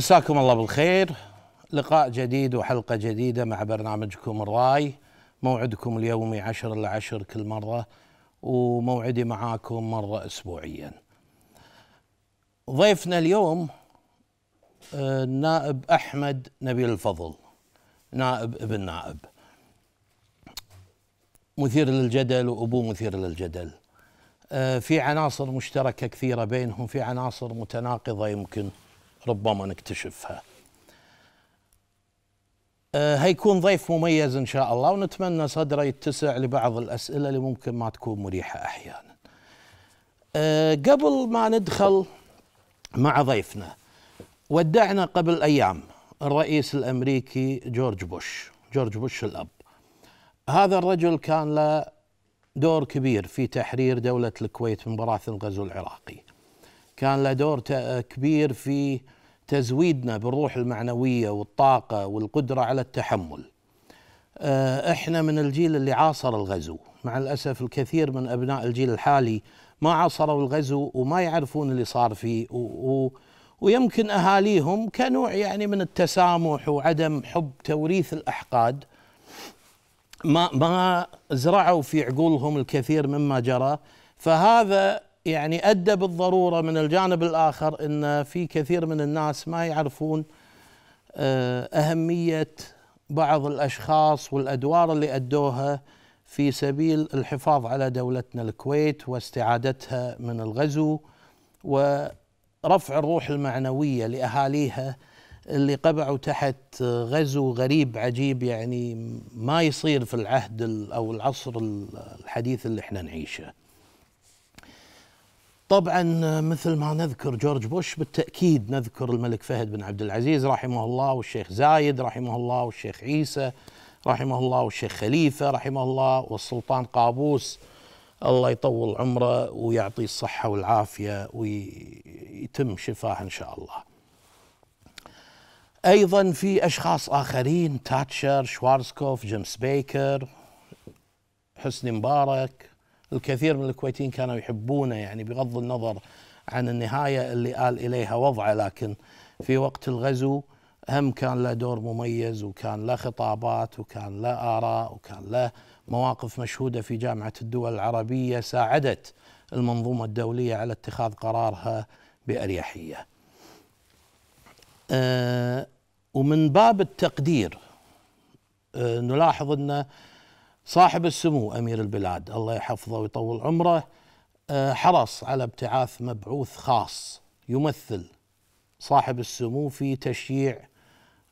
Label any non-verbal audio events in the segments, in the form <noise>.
مساكم الله بالخير لقاء جديد وحلقة جديدة مع برنامجكم الراي موعدكم اليومي عشر إلى عشر كل مرة وموعدي معاكم مرة أسبوعيا ضيفنا اليوم النائب آه، أحمد نبيل الفضل نائب ابن نائب مثير للجدل وأبوه مثير للجدل آه، في عناصر مشتركة كثيرة بينهم في عناصر متناقضة يمكن ربما نكتشفها آه، هيكون ضيف مميز إن شاء الله ونتمنى صدره يتسع لبعض الأسئلة اللي ممكن ما تكون مريحة أحيانا آه، قبل ما ندخل مع ضيفنا ودعنا قبل أيام الرئيس الأمريكي جورج بوش جورج بوش الأب هذا الرجل كان له دور كبير في تحرير دولة الكويت من براثن الغزو العراقي كان له دور كبير في تزويدنا بالروح المعنويه والطاقه والقدره على التحمل. آه، احنا من الجيل اللي عاصر الغزو، مع الاسف الكثير من ابناء الجيل الحالي ما عاصروا الغزو وما يعرفون اللي صار فيه و و ويمكن اهاليهم كنوع يعني من التسامح وعدم حب توريث الاحقاد ما ما زرعوا في عقولهم الكثير مما جرى فهذا يعني ادى بالضروره من الجانب الاخر ان في كثير من الناس ما يعرفون آه، اهميه بعض الاشخاص والادوار اللي ادوها في سبيل الحفاظ على دولتنا الكويت واستعادتها من الغزو ورفع الروح المعنويه لاهاليها اللي قبعوا تحت غزو غريب عجيب يعني ما يصير في العهد او العصر الحديث اللي احنا نعيشه. طبعا مثل ما نذكر جورج بوش بالتاكيد نذكر الملك فهد بن عبد العزيز رحمه الله والشيخ زايد رحمه الله والشيخ عيسى رحمه الله والشيخ خليفه رحمه الله والسلطان قابوس الله يطول عمره ويعطيه الصحه والعافيه ويتم شفاه ان شاء الله. ايضا في اشخاص اخرين تاتشر شوارزكوف جيمس بيكر حسني مبارك الكثير من الكويتيين كانوا يحبونه يعني بغض النظر عن النهاية اللي قال إليها وضعه لكن في وقت الغزو هم كان له دور مميز وكان له خطابات وكان له آراء وكان له مواقف مشهودة في جامعة الدول العربية ساعدت المنظومة الدولية على اتخاذ قرارها بأريحية أه ومن باب التقدير أه نلاحظ أن صاحب السمو امير البلاد الله يحفظه ويطول عمره آه، حرص على ابتعاث مبعوث خاص يمثل صاحب السمو في تشييع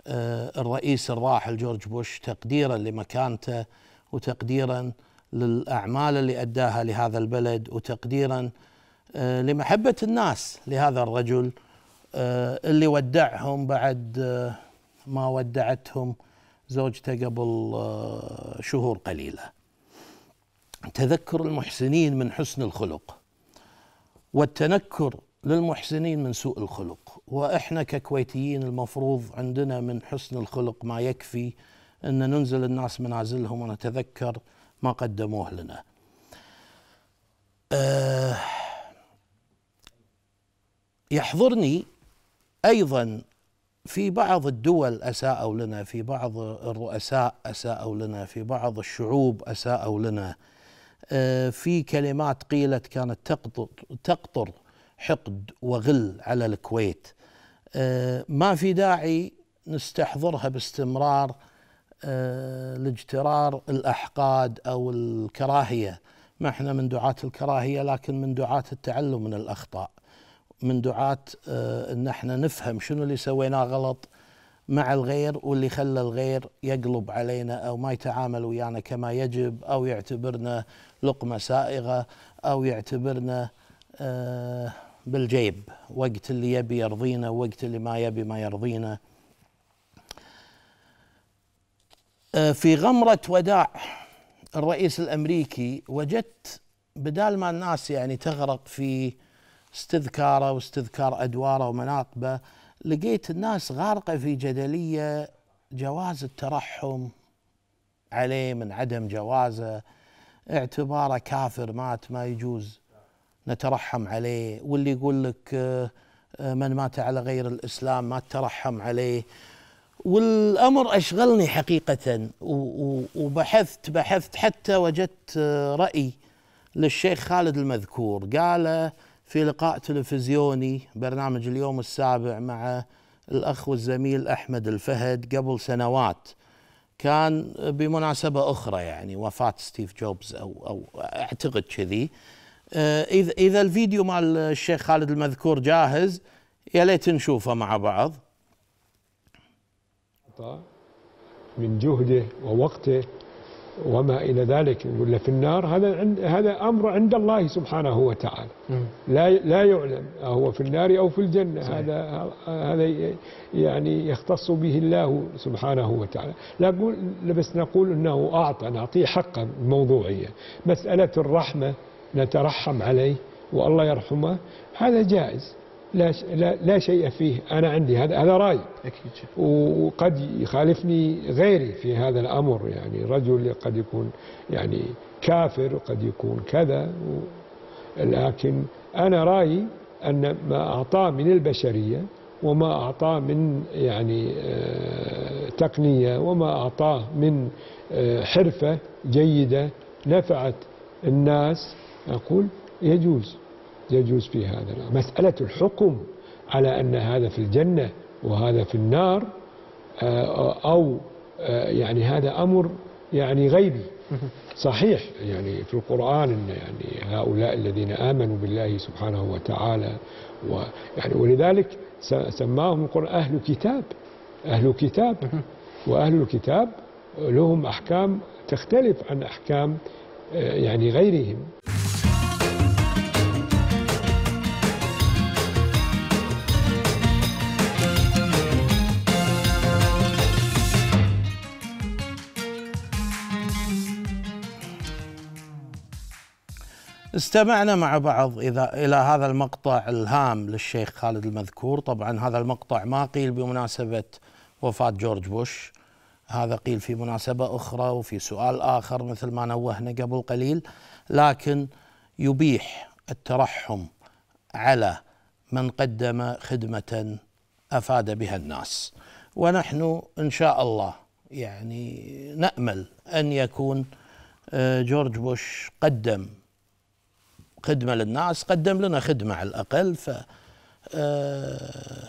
آه، الرئيس الراحل جورج بوش تقديرا لمكانته وتقديرا للاعمال اللي اداها لهذا البلد وتقديرا آه، لمحبه الناس لهذا الرجل اللي ودعهم بعد ما ودعتهم زوجته قبل آه، شهور قليله تذكر المحسنين من حسن الخلق والتنكر للمحسنين من سوء الخلق واحنا ككويتيين المفروض عندنا من حسن الخلق ما يكفي ان ننزل الناس منازلهم ونتذكر ما قدموه لنا آه، يحضرني ايضا في بعض الدول اساءوا لنا في بعض الرؤساء اساءوا لنا في بعض الشعوب اساءوا لنا آه، في كلمات قيلت كانت تقطر حقد وغل على الكويت آه، ما في داعي نستحضرها باستمرار آه، لاجترار الاحقاد او الكراهيه ما احنا من دعاه الكراهيه لكن من دعاه التعلم من الاخطاء من دعاة آه، ان احنا نفهم شنو اللي سويناه غلط مع الغير واللي خلى الغير يقلب علينا او ما يتعامل ويانا كما يجب او يعتبرنا لقمه سائغه او يعتبرنا آه، بالجيب وقت اللي يبي يرضينا وقت اللي ما يبي ما يرضينا آه، في غمره وداع الرئيس الامريكي وجدت بدال ما الناس يعني تغرق في استذكاره واستذكار أدواره ومناقبه لقيت الناس غارقة في جدلية جواز الترحم عليه من عدم جوازه اعتباره كافر مات ما يجوز نترحم عليه واللي يقول لك آه، آه، من مات على غير الإسلام ما ترحم عليه والامر اشغلني حقيقه وبحثت بحثت حتى وجدت آه، راي للشيخ خالد المذكور قال في لقاء تلفزيوني برنامج اليوم السابع مع الأخ والزميل أحمد الفهد قبل سنوات كان بمناسبة أخرى يعني وفاة ستيف جوبز أو, أو أعتقد كذي آه، إذا إذا الفيديو مال الشيخ خالد المذكور جاهز يا ليت نشوفه مع بعض من جهده ووقته وما إلى ذلك ولا في النار هذا عند هذا أمر عند الله سبحانه وتعالى لا لا يعلم هو في النار أو في الجنة صحيح. هذا هذا يعني يختص به الله سبحانه وتعالى لا أقول بس نقول أنه أعطى نعطيه حقه موضوعية مسألة الرحمة نترحم عليه والله يرحمه هذا جائز لا لا, شيء فيه أنا عندي هذا هذا رأي أكيد وقد يخالفني غيري في هذا الأمر يعني رجل قد يكون يعني كافر وقد يكون كذا لكن أنا رأيي أن ما أعطاه من البشرية وما أعطاه من يعني آه، تقنية وما أعطاه من آه، حرفة جيدة نفعت الناس أقول يجوز يجوز في هذا مسألة الحكم على أن هذا في الجنة وهذا في النار آه، أو آه، يعني هذا أمر يعني غيبي صحيح يعني في القرآن أن يعني هؤلاء الذين آمنوا بالله سبحانه وتعالى ويعني ولذلك سماهم القرآن أهل كتاب أهل كتاب وأهل الكتاب لهم أحكام تختلف عن أحكام آه، يعني غيرهم استمعنا مع بعض إذا إلى هذا المقطع الهام للشيخ خالد المذكور طبعا هذا المقطع ما قيل بمناسبة وفاة جورج بوش هذا قيل في مناسبة أخرى وفي سؤال آخر مثل ما نوهنا قبل قليل لكن يبيح الترحم على من قدم خدمة أفاد بها الناس ونحن إن شاء الله يعني نأمل أن يكون آه، جورج بوش قدم خدمه للناس قدم لنا خدمه على الاقل ف آه،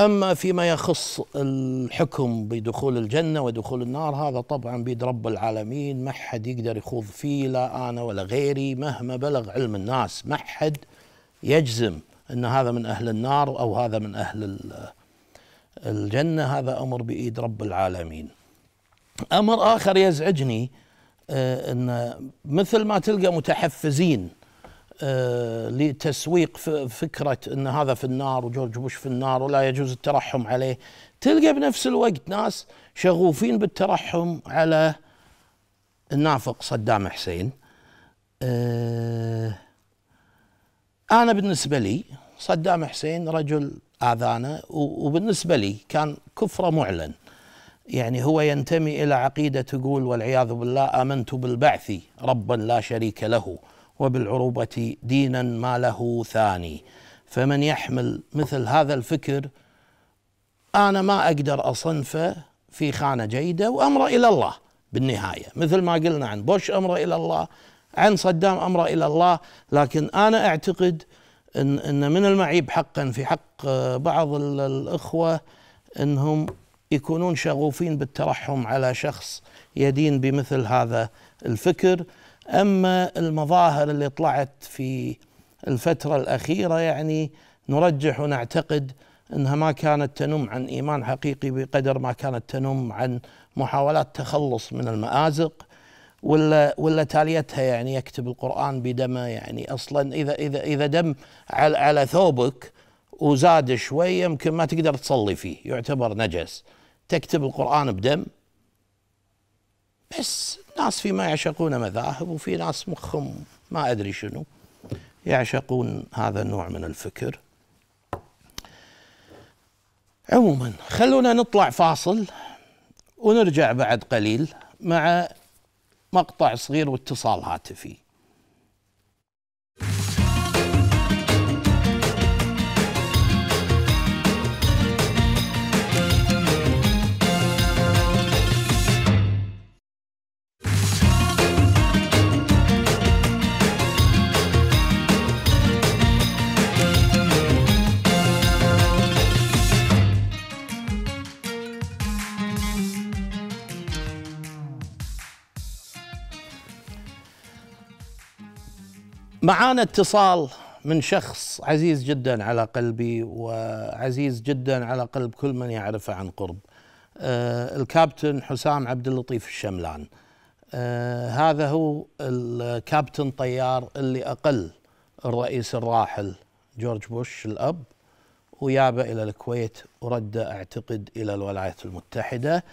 اما فيما يخص الحكم بدخول الجنه ودخول النار هذا طبعا بيد رب العالمين ما حد يقدر يخوض فيه لا انا ولا غيري مهما بلغ علم الناس ما حد يجزم ان هذا من اهل النار او هذا من اهل الجنه هذا امر بايد رب العالمين امر اخر يزعجني آه، ان مثل ما تلقى متحفزين آه، لتسويق فكره ان هذا في النار وجورج بوش في النار ولا يجوز الترحم عليه تلقى بنفس الوقت ناس شغوفين بالترحم على النافق صدام حسين آه، انا بالنسبه لي صدام حسين رجل اذانه وبالنسبه لي كان كفره معلن يعني هو ينتمي إلى عقيدة تقول والعياذ بالله آمنت بالبعث ربا لا شريك له وبالعروبة دينا ما له ثاني فمن يحمل مثل هذا الفكر أنا ما أقدر أصنفه في خانة جيدة وأمره إلى الله بالنهاية مثل ما قلنا عن بوش أمره إلى الله عن صدام أمره إلى الله لكن أنا أعتقد أن, إن من المعيب حقا في حق بعض الأخوة أنهم يكونون شغوفين بالترحم على شخص يدين بمثل هذا الفكر اما المظاهر اللي طلعت في الفتره الاخيره يعني نرجح ونعتقد انها ما كانت تنم عن ايمان حقيقي بقدر ما كانت تنم عن محاولات تخلص من المازق ولا ولا تاليتها يعني يكتب القران بدمه يعني اصلا اذا اذا اذا دم على على ثوبك وزاد شوي يمكن ما تقدر تصلي فيه يعتبر نجس تكتب القرآن بدم بس ناس فيما يعشقون مذاهب وفي ناس مخهم ما أدري شنو يعشقون هذا النوع من الفكر عموما خلونا نطلع فاصل ونرجع بعد قليل مع مقطع صغير واتصال هاتفي معانا اتصال من شخص عزيز جدا على قلبي وعزيز جدا على قلب كل من يعرفه عن قرب آه الكابتن حسام عبد اللطيف الشملان آه هذا هو الكابتن طيار اللي أقل الرئيس الراحل جورج بوش الأب ويابه إلى الكويت ورد أعتقد إلى الولايات المتحدة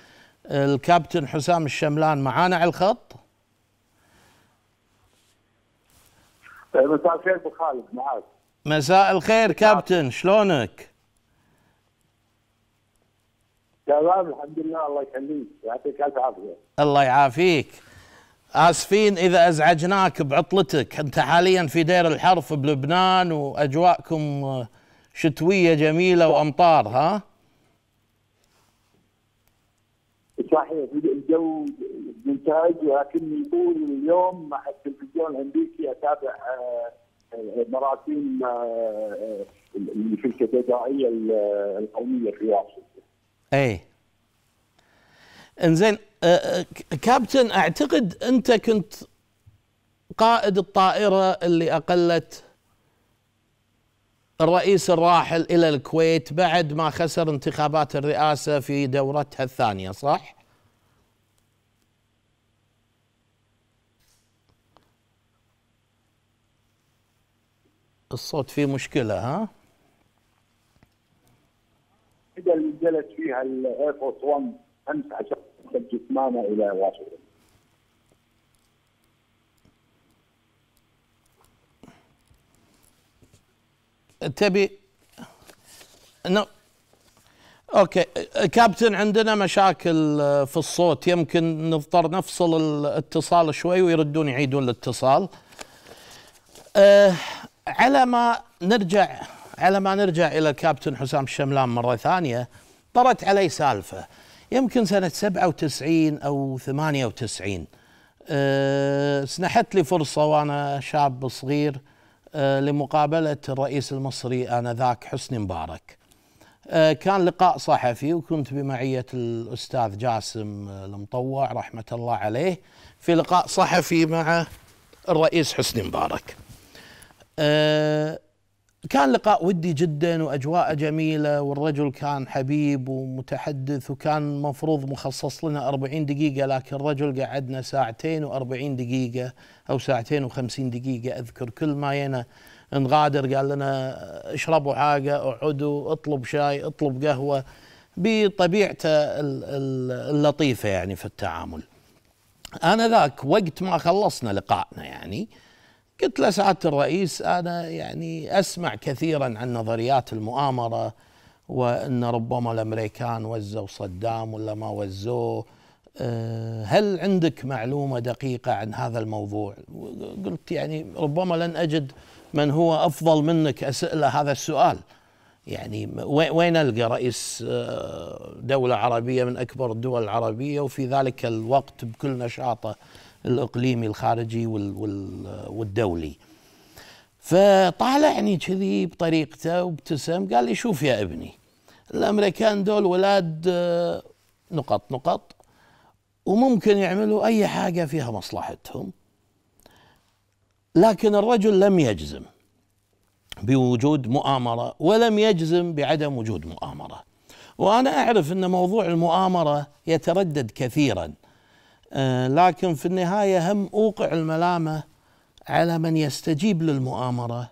آه، الكابتن حسام الشملان معانا على الخط مساء الخير ابو خالد معاك مساء الخير نعم. كابتن شلونك؟ تمام الحمد لله الله يخليك يعطيك الف عافيه الله يعافيك اسفين اذا ازعجناك بعطلتك انت حاليا في دير الحرف بلبنان واجواءكم شتويه جميله وامطار ها؟ صحيح الجو الانتاج ولكني طول اليوم مع التلفزيون الامريكي اتابع آه، آه، مراسيم آه، في الكاتدرائيه القوميه في واشنطن. اي انزين كابتن اعتقد انت كنت قائد الطائره اللي اقلت الرئيس الراحل الى الكويت بعد ما خسر انتخابات الرئاسه في دورتها الثانيه صح؟ الصوت فيه مشكلة ها؟ إذا نزلت فيها الاير فورس 1 امس عشان جثمانه الى واشنطن. تبي نو اوكي كابتن عندنا مشاكل آه، في الصوت يمكن نضطر نفصل الاتصال شوي ويردون يعيدون الاتصال. آه، على ما نرجع على ما نرجع الى الكابتن حسام الشملان مره ثانيه طرت علي سالفه يمكن سنه 97 او 98 أه سنحت لي فرصه وانا شاب صغير أه لمقابله الرئيس المصري انذاك حسني مبارك. أه كان لقاء صحفي وكنت بمعيه الاستاذ جاسم المطوع رحمه الله عليه في لقاء صحفي مع الرئيس حسني مبارك. آه، كان لقاء ودي جدا واجواءه جميله والرجل كان حبيب ومتحدث وكان مفروض مخصص لنا 40 دقيقه لكن الرجل قعدنا ساعتين و40 دقيقه او ساعتين و50 دقيقه اذكر كل ما ينا نغادر قال لنا اشربوا حاجه اقعدوا اطلب شاي اطلب قهوه بطبيعته اللطيفه يعني في التعامل انا ذاك وقت ما خلصنا لقائنا يعني آه قلت له سعاده الرئيس انا يعني اسمع كثيرا عن نظريات المؤامره وان ربما الامريكان وزوا صدام ولا ما وزوه آه، هل عندك معلومه دقيقه عن هذا الموضوع؟ قلت يعني ربما لن اجد من هو افضل منك اساله هذا السؤال. يعني وين القى رئيس آه، دوله عربيه من اكبر الدول العربيه وفي ذلك الوقت بكل نشاطه الاقليمي الخارجي والدولي فطالعني يعني كذي بطريقته وابتسم قال لي شوف يا ابني الامريكان دول ولاد آه، نقط نقط وممكن يعملوا اي حاجه فيها مصلحتهم لكن الرجل لم يجزم بوجود مؤامره ولم يجزم بعدم وجود مؤامره وانا اعرف ان موضوع المؤامره يتردد كثيرا آه، لكن في النهاية هم أوقع الملامة على من يستجيب للمؤامرة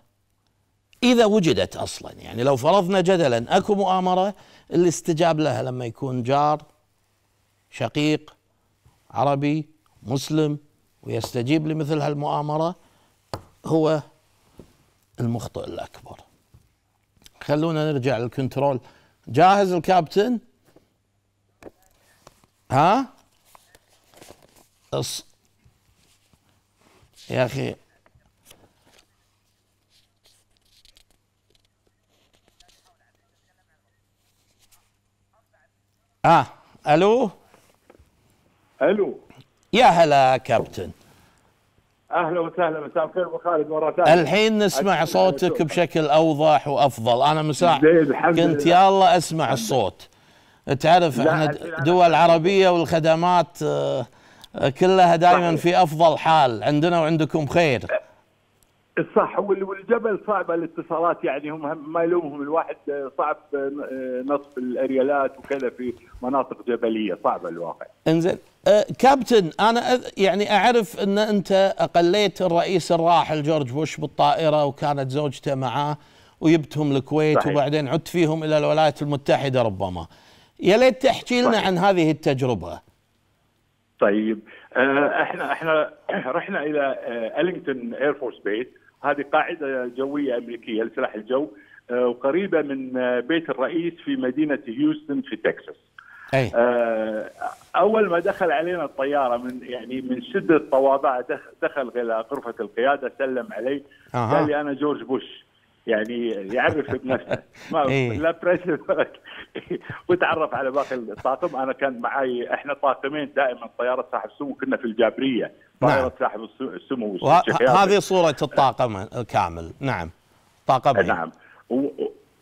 إذا وجدت أصلا يعني لو فرضنا جدلا أكو مؤامرة اللي استجاب لها لما يكون جار شقيق عربي مسلم ويستجيب لمثل هالمؤامرة هو المخطئ الأكبر خلونا نرجع للكنترول جاهز الكابتن ها أص... يا أخي آه ألو ألو يا هلا كابتن اهلا وسهلا مساء الخير ابو خالد مره ثانيه الحين نسمع صوتك بشكل اوضح وافضل انا مساء كنت يلا اسمع الصوت تعرف احنا دول عربيه والخدمات آه كلها دائما في افضل حال عندنا وعندكم خير صح والجبل صعب الاتصالات يعني هم ما يلومهم الواحد صعب آه، نصب الاريالات وكذا في مناطق جبليه صعبه الواقع. انزين آه، كابتن انا يعني اعرف ان انت اقليت الرئيس الراحل جورج بوش بالطائره وكانت زوجته معاه وجبتهم الكويت صحيح. وبعدين عدت فيهم الى الولايات المتحده ربما. يا ليت تحكي لنا عن هذه التجربه. طيب آه، احنا احنا <coughs> رحنا الى آه، الينغتون اير فورس بيس هذه قاعده جويه امريكيه لسلاح الجو آه، وقريبه من بيت الرئيس في مدينه هيوستن في تكساس. أي. اول ما دخل علينا الطياره من يعني من شده طوابع دخل الى غرفه القياده سلم علي قال لي انا جورج بوش يعني يعرف بنفسه ما <laughs> إيه. لا بريشر <laughs> وتعرف على باقي الطاقم انا كان معي احنا طاقمين دائما طياره صاحب السمو كنا في الجابريه نعم. طياره نعم. صاحب السمو هذه صوره الطاقم الكامل نعم طاقمين إيه، نعم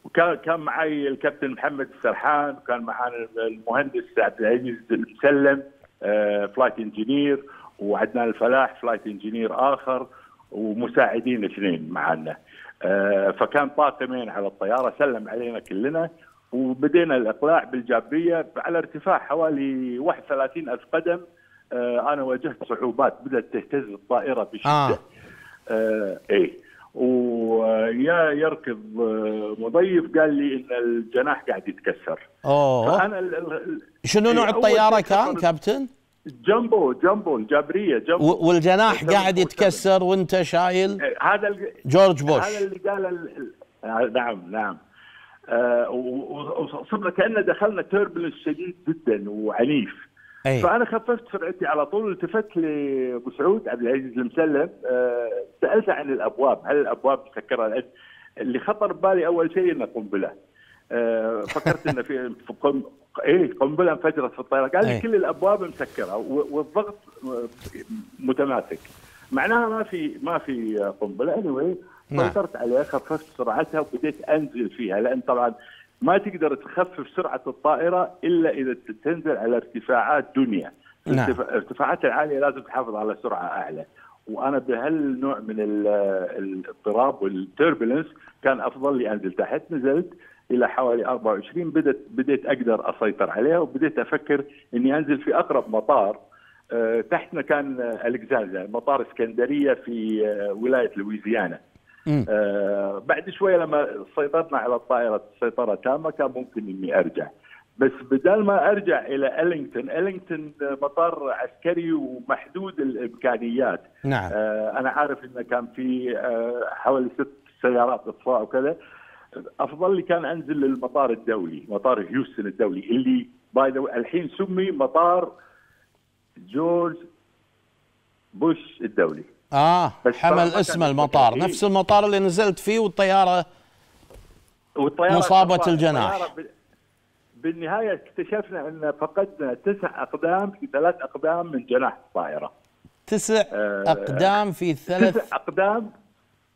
وكان معي الكابتن محمد السرحان وكان معنا المهندس عبد العزيز المسلم فلايت آه، انجينير وعدنان الفلاح فلايت انجينير اخر ومساعدين اثنين معنا آه، فكان طاقمين على الطياره سلم علينا كلنا وبدينا الاقلاع بالجابريه على ارتفاع حوالي 31 الف قدم آه، انا واجهت صعوبات بدات تهتز الطائره بشده آه. آه ايه ويا يركض آه، مضيف قال لي ان الجناح قاعد يتكسر اوه فانا شنو إيه، نوع الطياره كان كابتن؟ جامبو جامبو الجبريه جامبو والجناح قاعد يتكسر وانت شايل إيه، هذا جورج بوش هذا اللي قال آه، نعم نعم آه، وصرنا كاننا دخلنا تيربلنس شديد جدا وعنيف أي. فانا خففت فرقتي على طول التفت لابو سعود عبد العزيز المسلم آه، سالته عن الابواب هل الابواب مسكره اللي خطر ببالي اول شيء انه قنبله آه، فكرت انه في ايه قنبله انفجرت في الطياره قال لي إيه. كل الابواب مسكره والضغط متماسك معناها ما في ما في قنبله anyway سيطرت نعم. عليها خففت سرعتها وبديت انزل فيها لان طبعا ما تقدر تخفف سرعه الطائره الا اذا تنزل على ارتفاعات دنيا نعم. الارتفاعات العاليه لازم تحافظ على سرعه اعلى وانا بهالنوع من الاضطراب والتربلنس كان افضل لي انزل تحت نزلت الى حوالي 24 بدات بديت اقدر اسيطر عليها وبديت افكر اني انزل في اقرب مطار آه، تحتنا كان الكزازا مطار اسكندريه في آه، ولايه لويزيانا آه، بعد شويه لما سيطرنا على الطائره سيطره تامه كان ممكن اني ارجع بس بدل ما ارجع الى الينغتون، الينغتون مطار عسكري ومحدود الامكانيات. نعم. انا عارف انه كان في حوالي ست سيارات اطفاء وكذا، افضل لي كان انزل للمطار الدولي مطار هيوستن الدولي اللي باي ذا الحين سمي مطار جورج بوش الدولي اه حمل اسم المطار نفس المطار اللي نزلت فيه والطياره والطياره مصابه الجناح الطيارة بالنهايه اكتشفنا ان فقدنا تسع اقدام في ثلاث اقدام من جناح الطائره تسع آه، اقدام في ثلاث تسع اقدام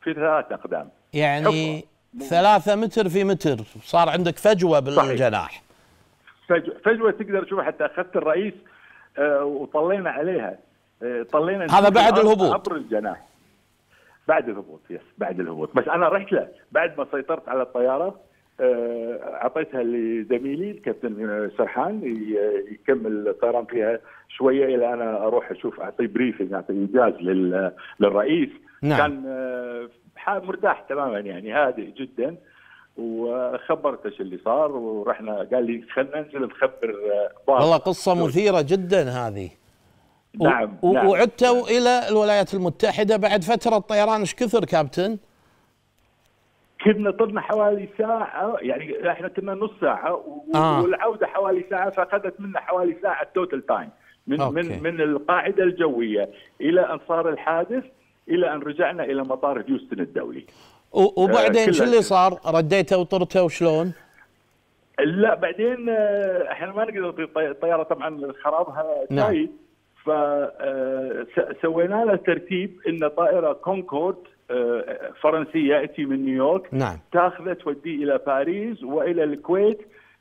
في ثلاث اقدام يعني حفرة. ثلاثة متر في متر صار عندك فجوة بالجناح فجوة, فجوة تقدر تشوف حتى أخذت الرئيس آه، وطلينا عليها آه، طلينا هذا بعد الهبوط عبر الجناح بعد الهبوط يس بعد الهبوط بس أنا رحت له بعد ما سيطرت على الطيارة آه، اعطيتها لزميلي الكابتن سرحان يكمل الطيران فيها شويه الى انا اروح اشوف اعطي بريفنج اعطي انجاز للرئيس نعم. كان مرتاح تماما يعني هادئ جدا وخبرته ايش اللي صار ورحنا قال لي خلينا ننزل نخبر آه، بارك. والله قصه مثيره جدا هذه نعم, و... نعم. وعدتوا الى الولايات المتحده بعد فتره الطيران ايش كثر كابتن؟ كنا طلنا حوالي ساعة يعني احنا كنا نص ساعة و... آه. والعودة حوالي ساعة فأخذت منا حوالي ساعة توتال تايم من أوكي. من من القاعدة الجوية إلى أن صار الحادث الى ان رجعنا الى مطار هيوستن الدولي وبعدين آه، شو اللي صار؟ رديته وطرته وشلون؟ لا بعدين آه، احنا ما نقدر الطياره طبعا خرابها نعم. ف فسوينا آه، له ترتيب ان طائره كونكورد فرنسيه ياتي من نيويورك نعم. تاخذه توديه الى باريس والى الكويت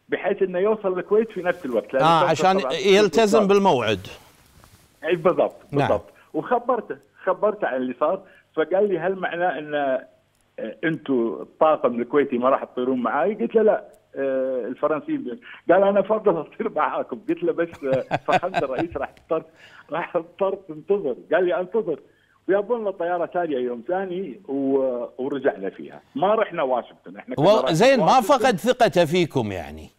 بحيث انه يوصل الكويت في نفس الوقت اه عشان يلتزم بالموعد بالضبط إيه، بالضبط نعم. وخبرته خبرت عن اللي صار فقال لي هل معناه ان آه، انتم الطاقم الكويتي ما راح تطيرون معي؟ قلت له لا آه، الفرنسيين قال انا افضل اطير معاكم قلت له بس آه، فخامه الرئيس راح اضطر راح تضطر تنتظر قال لي انتظر ويابوا لنا طياره ثانيه يوم ثاني و... ورجعنا فيها ما رحنا واشنطن احنا و... زين ما فقد ثقته فيكم يعني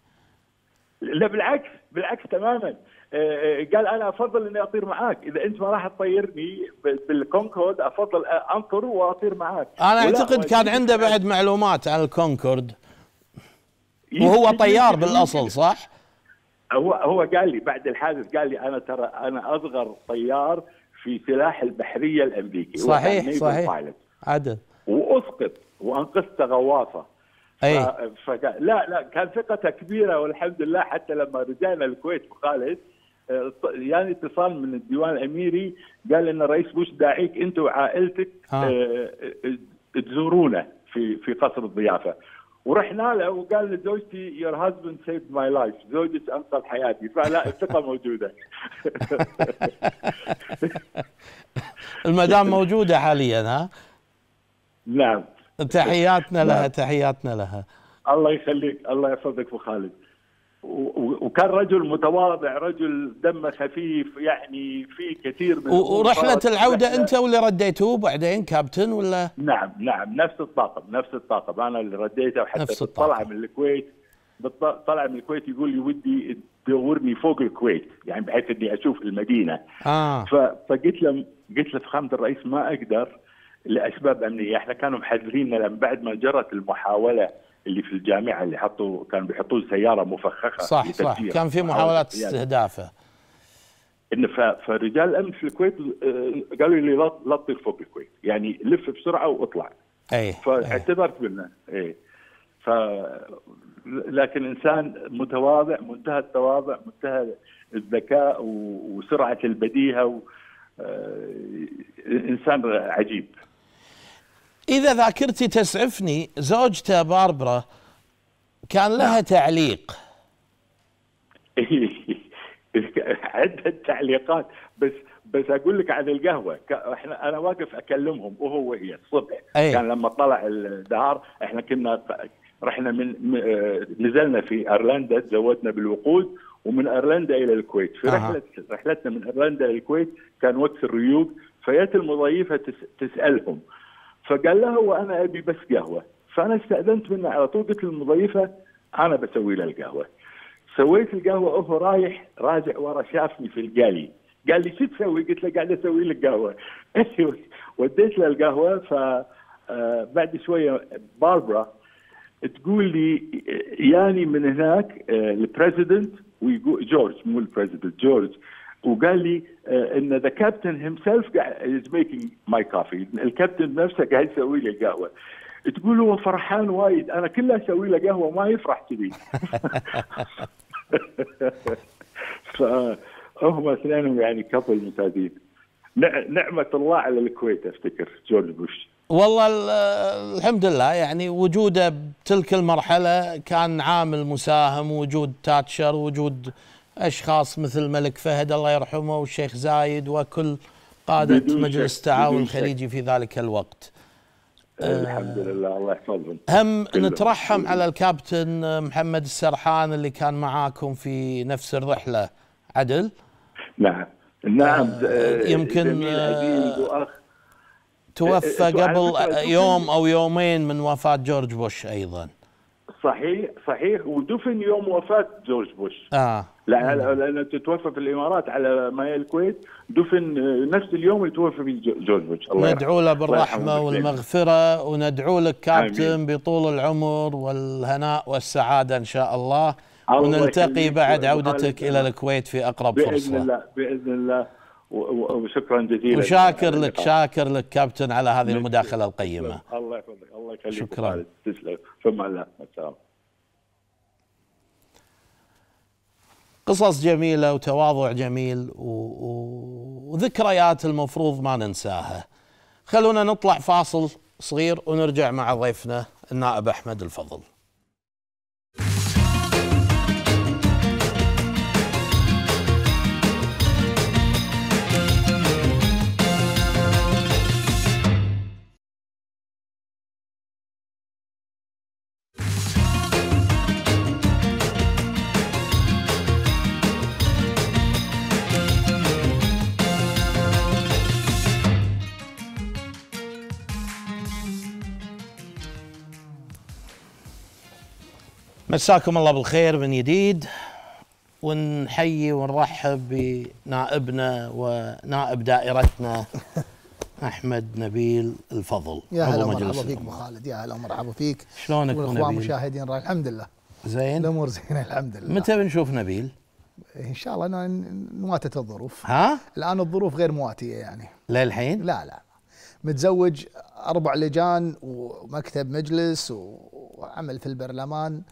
لا بالعكس بالعكس تماما آه، آه، قال انا افضل اني اطير معاك اذا انت ما راح تطيرني بالكونكورد افضل انطر واطير معاك انا اعتقد كان عنده بعد معلومات عن الكونكورد وهو طيار بالاصل صح؟ هو هو قال لي بعد الحادث قال لي انا ترى انا اصغر طيار في سلاح البحريه الامريكي صحيح صحيح عدل واسقط وانقذت غواصه أي. فقال لا لا كان ثقته كبيره والحمد لله حتى لما رجعنا الكويت وخالد جاني يعني اتصال من الديوان الاميري قال ان الرئيس بوش داعيك انت وعائلتك آه. آه، تزورونه في في قصر الضيافه ورحنا له وقال لزوجتي يور هازبند سيف ماي لايف زوجك انقذ حياتي فلا الثقه موجوده <laughs> المدام موجوده حاليا ها نعم تحياتنا لها نعم. تحياتنا لها الله يخليك الله يحفظك ابو خالد وكان رجل متواضع رجل دمه خفيف يعني في كثير من ورحلة العودة أنت اللي رديته بعدين كابتن ولا؟ نعم نعم نفس الطاقم نفس الطاقم أنا اللي رديته وحتى طلع من الكويت طلع من الكويت يقول لي ودي تدورني فوق الكويت يعني بحيث اني اشوف المدينه آه. فقلت له قلت له فخامه الرئيس ما اقدر لاسباب امنيه احنا كانوا محذرين لان بعد ما جرت المحاوله اللي في الجامعه اللي حطوا كانوا بيحطوا سياره مفخخه صح صح كان في محاولات يعني. استهدافه ان فرجال الامن في الكويت آه، قالوا لي لا تطير فوق الكويت يعني لف بسرعه واطلع اي إيه. فاعتبرت منه اي ف لكن انسان متواضع منتهى التواضع منتهى الذكاء وسرعه البديهه و... آه، انسان عجيب إذا ذاكرتي تسعفني زوجته باربرا كان لها نعم. تعليق <laughs> عدة تعليقات بس بس اقول لك عن القهوه احنا انا واقف اكلمهم وهو هي الصبح أيه. كان لما طلع الدهار احنا كنا رحنا من نزلنا في ايرلندا تزودنا بالوقود ومن ايرلندا الى الكويت في رحله آه. رحلتنا من ايرلندا للكويت كان وقت الريوق فيات المضيفه تسالهم فقال لها وانا ابي بس قهوه فانا استاذنت منه على طول قلت للمضيفه انا بسوي له القهوه سويت القهوه وهو رايح راجع ورا شافني في القالي قال لي شو تسوي؟ قلت له قاعد اسوي لك قهوه <laughs> أيوه، وديت له القهوه ف آه، بعد شويه باربرا تقول لي ياني من هناك آه، البريزدنت ويقول جورج مو البريزدنت جورج وقال لي آه، ان ذا كابتن هيم سيلف از ميكينج ماي كوفي الكابتن نفسه قاعد يسوي لي قهوه تقول هو فرحان وايد انا كله اسوي له قهوه ما يفرح كذي <laughs> فهم اثنينهم يعني كابل ممتازين نعمه الله على الكويت افتكر جورج بوش والله الحمد لله يعني وجوده بتلك المرحله كان عامل مساهم وجود تاتشر وجود اشخاص مثل الملك فهد الله يرحمه والشيخ زايد وكل قاده مجلس التعاون الخليجي في ذلك الوقت. أه، الحمد لله الله يحفظهم هم كله. نترحم كله. على الكابتن محمد السرحان اللي كان معاكم في نفس الرحله عدل نعم نعم آه، آه، يمكن توفى إيه، إيه، قبل يوم او يومين من وفاه جورج بوش ايضا صحيح صحيح ودفن يوم وفاه جورج بوش اه لان لانه تتوفى في الامارات على ما هي الكويت دفن آه، نفس اليوم اللي توفى فيه جورج بوش الله ندعو له بالرحمه والمغفره وندعو لك كابتن آمين. بطول العمر والهناء والسعاده ان شاء الله ونلتقي بعد عودتك الى الكويت في اقرب بإذن فرصه باذن الله باذن الله وشكرا جزيلا وشاكر يعني لك شاكر لك كابتن على هذه المداخله القيمه الله يحفظك الله يخليك شكرا تسلم فما قصص جميلة وتواضع جميل و... و... وذكريات المفروض ما ننساها خلونا نطلع فاصل صغير ونرجع مع ضيفنا النائب أحمد الفضل مساكم الله بالخير من جديد ونحيي ونرحب بنائبنا ونائب دائرتنا <laughs> احمد نبيل الفضل يا هلا ومرحبا فيك ابو خالد يا هلا ومرحبا فيك شلونك نبيل؟ مشاهدين الحمد لله زين الامور زينه الحمد لله متى بنشوف نبيل؟ ان شاء الله مواتت نواتت الظروف ها؟ الان الظروف غير مواتيه يعني للحين؟ لا لا متزوج اربع لجان ومكتب مجلس وعمل في البرلمان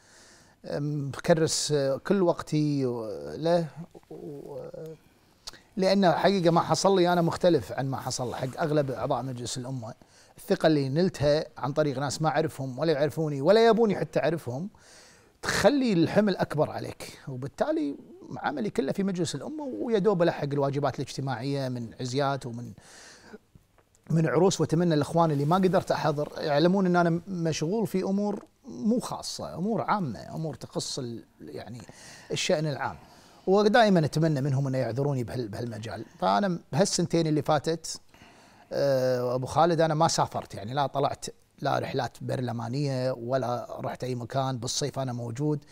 مكرس آه، كل وقتي له آه، لانه حقيقه ما حصل لي انا مختلف عن ما حصل حق اغلب اعضاء مجلس الامه الثقه اللي نلتها عن طريق ناس ما اعرفهم ولا يعرفوني ولا يبوني حتى اعرفهم تخلي الحمل اكبر عليك وبالتالي عملي كله في مجلس الامه ويا دوب الحق الواجبات الاجتماعيه من عزيات ومن من عروس واتمنى الاخوان اللي ما قدرت احضر يعلمون ان انا مشغول في امور مو خاصة أمور عامة أمور تخص يعني الشأن العام ودائما أتمنى منهم أن يعذروني بهالمجال فأنا بهالسنتين اللي فاتت آه، أبو خالد أنا ما سافرت يعني لا طلعت لا رحلات برلمانية ولا رحت أي مكان بالصيف أنا موجود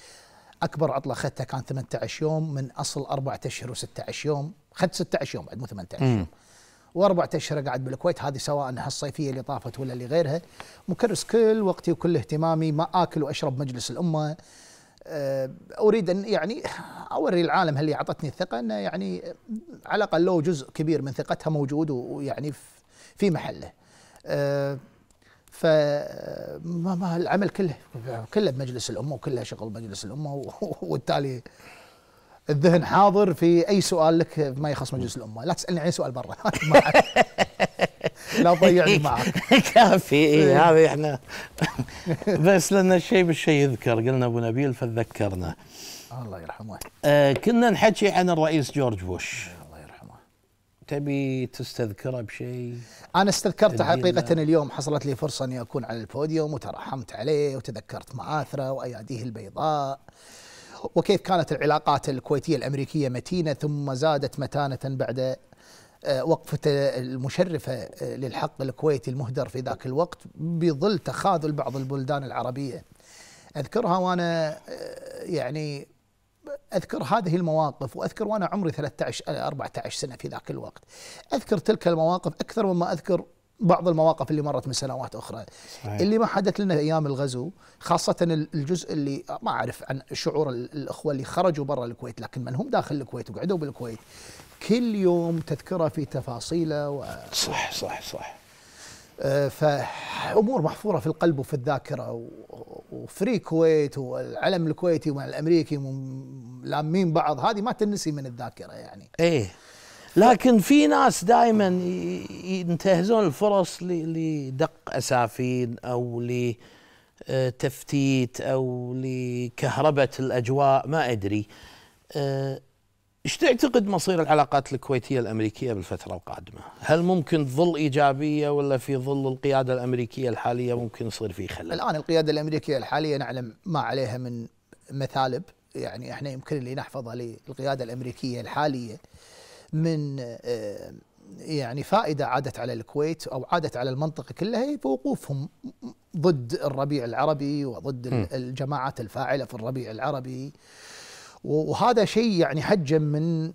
أكبر عطلة أخذتها كان 18 يوم من أصل أربعة أشهر و16 يوم أخذت 16 يوم بعد مو 18 يوم واربع اشهر قاعد بالكويت هذه سواء هالصيفيه اللي طافت ولا اللي غيرها مكرس كل وقتي وكل اهتمامي ما اكل واشرب مجلس الامه آه، اريد ان يعني اوري العالم اللي اعطتني الثقه انه يعني على الاقل لو جزء كبير من ثقتها موجود ويعني في محله. آه، ف ما العمل كله كله بمجلس الامه وكله شغل مجلس الامه وبالتالي الذهن حاضر في اي سؤال لك ما يخص مجلس الامه لا تسالني عن سؤال برا <laughs> لا تضيعني <laughs> معك كافي إيه، إيه. هذا احنا <laughs> بس لان الشيء بالشيء يذكر قلنا ابو نبيل فتذكرنا الله يرحمه آه كنا نحكي عن الرئيس جورج بوش الله يرحمه تبي تستذكره بشيء انا استذكرته حقيقه اليوم حصلت لي فرصه اني اكون على البوديوم وترحمت عليه وتذكرت معاثره واياديه البيضاء وكيف كانت العلاقات الكويتية الأمريكية متينة ثم زادت متانة بعد آه، وقفته المشرفة آه، للحق الكويتي المهدر في ذاك الوقت بظل تخاذل بعض البلدان العربية أذكرها وأنا آه، يعني أذكر هذه المواقف وأذكر وأنا عمري 13 14 سنة في ذاك الوقت أذكر تلك المواقف أكثر مما أذكر بعض المواقف اللي مرت من سنوات اخرى صحيح. اللي ما حدث لنا ايام الغزو خاصه الجزء اللي ما اعرف عن شعور الاخوه اللي خرجوا برا الكويت لكن من هم داخل الكويت وقعدوا بالكويت كل يوم تذكره في تفاصيله و... صح صح صح آه، فامور محفوره في القلب وفي الذاكره وفري كويت والعلم الكويتي مع الامريكي لامين بعض هذه ما تنسي من الذاكره يعني ايه لكن في ناس دائما ينتهزون الفرص لدق اسافين او لتفتيت آه، او لكهربه الاجواء ما ادري آه، ايش تعتقد مصير العلاقات الكويتيه الامريكيه بالفتره القادمه؟ هل ممكن ظل ايجابيه ولا في ظل القياده الامريكيه الحاليه ممكن يصير في خلل؟ الان القياده الامريكيه الحاليه نعلم ما عليها من مثالب يعني احنا يمكن اللي نحفظه للقياده الامريكيه الحاليه من آه، يعني فائدة عادت على الكويت أو عادت على المنطقة كلها هي في وقوفهم ضد الربيع العربي وضد م. الجماعات الفاعلة في الربيع العربي وهذا شيء يعني حجم من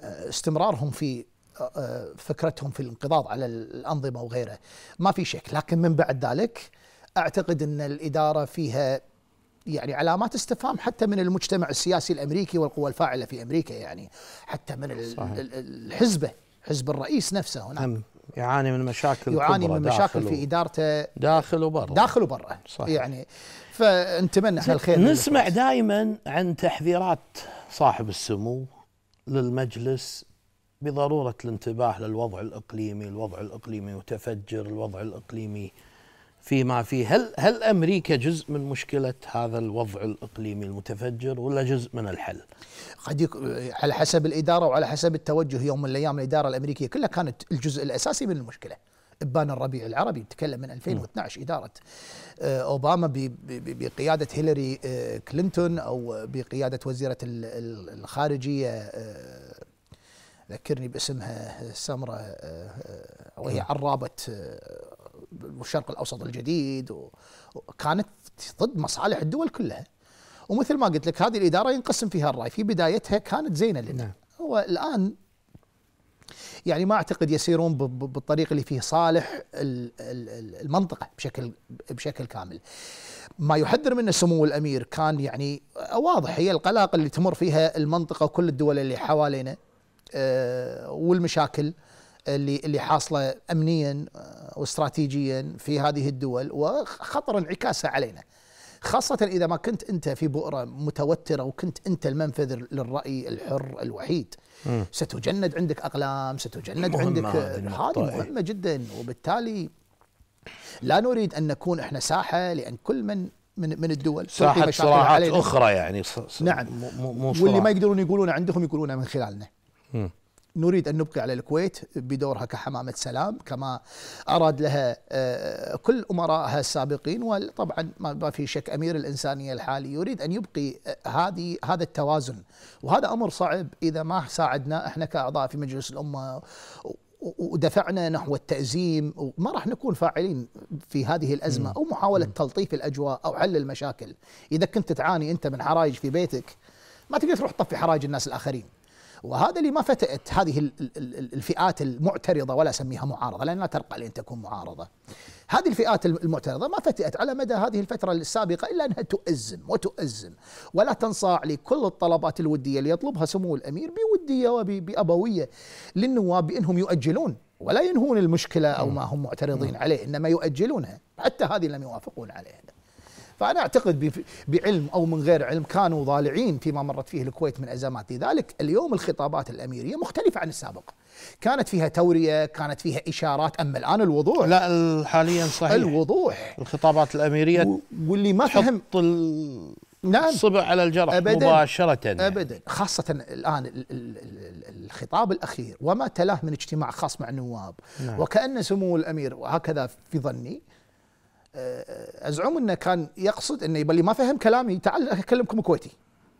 آه، استمرارهم في آه، فكرتهم في الانقضاض على الأنظمة وغيره ما في شك لكن من بعد ذلك أعتقد أن الإدارة فيها يعني علامات استفهام حتى من المجتمع السياسي الامريكي والقوى الفاعله في امريكا يعني حتى من صحيح. الحزبه حزب الرئيس نفسه هناك هم. يعاني من مشاكل يعاني من مشاكل في ادارته داخل وبرا داخل وبرا صحيح. يعني فنتمنى احنا الخير نسمع دائما عن تحذيرات صاحب السمو للمجلس بضروره الانتباه للوضع الاقليمي، الوضع الاقليمي متفجر، الوضع الاقليمي فيما فيه هل هل امريكا جزء من مشكله هذا الوضع الاقليمي المتفجر ولا جزء من الحل؟ قد على حسب الاداره وعلى حسب التوجه يوم من الايام الاداره الامريكيه كلها كانت الجزء الاساسي من المشكله. ابان الربيع العربي نتكلم من 2012 اداره آه، اوباما بقياده هيلاري آه، كلينتون او بقياده وزيره الخارجيه آه، ذكرني باسمها سمره وهي نعم. عرابه والشرق الاوسط الجديد وكانت ضد مصالح الدول كلها ومثل ما قلت لك هذه الاداره ينقسم فيها الراي في بدايتها كانت زينه لنا نعم. الان يعني ما اعتقد يسيرون بالطريق اللي فيه صالح المنطقه بشكل بشكل كامل. ما يحذر منه سمو الامير كان يعني واضح هي القلاقل اللي تمر فيها المنطقه وكل الدول اللي حوالينا آه، والمشاكل اللي اللي حاصله امنيا آه، واستراتيجيا في هذه الدول وخطر انعكاسها علينا. خاصة إذا ما كنت أنت في بؤرة متوترة وكنت أنت المنفذ للرأي الحر الوحيد م. ستجند عندك أقلام ستجند مهمة عندك هذه آه، إيه. مهمة جدا وبالتالي لا نريد أن نكون إحنا ساحة لأن كل من من من الدول ساحة صراعات أخرى يعني نعم مو, مو واللي ما يقدرون يقولون عندهم يقولون من خلالنا م. نريد أن نبقي على الكويت بدورها كحمامة سلام كما أراد لها آه، كل أمرائها السابقين وطبعا ما في شك أمير الإنسانية الحالي يريد أن يبقي آه، هذه هذا التوازن وهذا أمر صعب إذا ما ساعدنا إحنا كأعضاء في مجلس الأمة ودفعنا نحو التأزيم وما راح نكون فاعلين في هذه الأزمة أو محاولة تلطيف الأجواء أو حل المشاكل إذا كنت تعاني أنت من حرائج في بيتك ما تقدر تروح تطفي حرائج الناس الآخرين وهذا اللي ما فتأت هذه الفئات المعترضة ولا أسميها معارضة لأن لا ترقى لأن تكون معارضة هذه الفئات المعترضة ما فتأت على مدى هذه الفترة السابقة إلا أنها تؤزم وتؤزم ولا تنصاع لكل الطلبات الودية اللي يطلبها سمو الأمير بودية وبأبوية للنواب بأنهم يؤجلون ولا ينهون المشكلة أو ما هم معترضين عليه إنما يؤجلونها حتى هذه لم يوافقون عليها فأنا أعتقد بعلم أو من غير علم كانوا ضالعين فيما مرت فيه الكويت من أزمات لذلك اليوم الخطابات الأميرية مختلفة عن السابق كانت فيها تورية كانت فيها إشارات أما الآن الوضوح لا حاليا صحيح الوضوح الخطابات الأميرية واللي ما فهم نعم الصبع على الجرح أبداً مباشرة أبدا خاصة الآن الخطاب الأخير وما تلاه من اجتماع خاص مع النواب نعم وكأن سمو الأمير وهكذا في ظني آه، ازعم انه كان يقصد انه اللي ما فهم كلامي تعال اكلمكم كويتي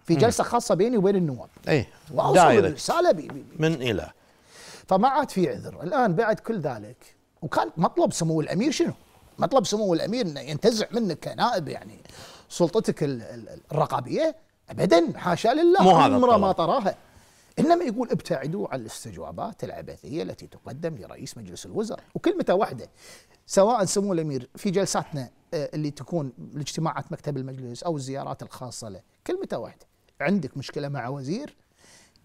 في جلسه خاصه بيني وبين النواب اي واوصل الرساله بي بي بي من الى فما عاد في عذر الان بعد كل ذلك وكان مطلب سمو الامير شنو؟ مطلب سمو الامير انه ينتزع منك كنائب يعني سلطتك الرقابيه ابدا حاشا لله مو هذا ما طراها إنما يقول ابتعدوا عن الاستجوابات العبثية التي تقدم لرئيس مجلس الوزراء وكلمته واحدة سواء سمو الأمير في جلساتنا آه، اللي تكون الاجتماعات مكتب المجلس أو الزيارات الخاصة له كلمته واحدة عندك مشكلة مع وزير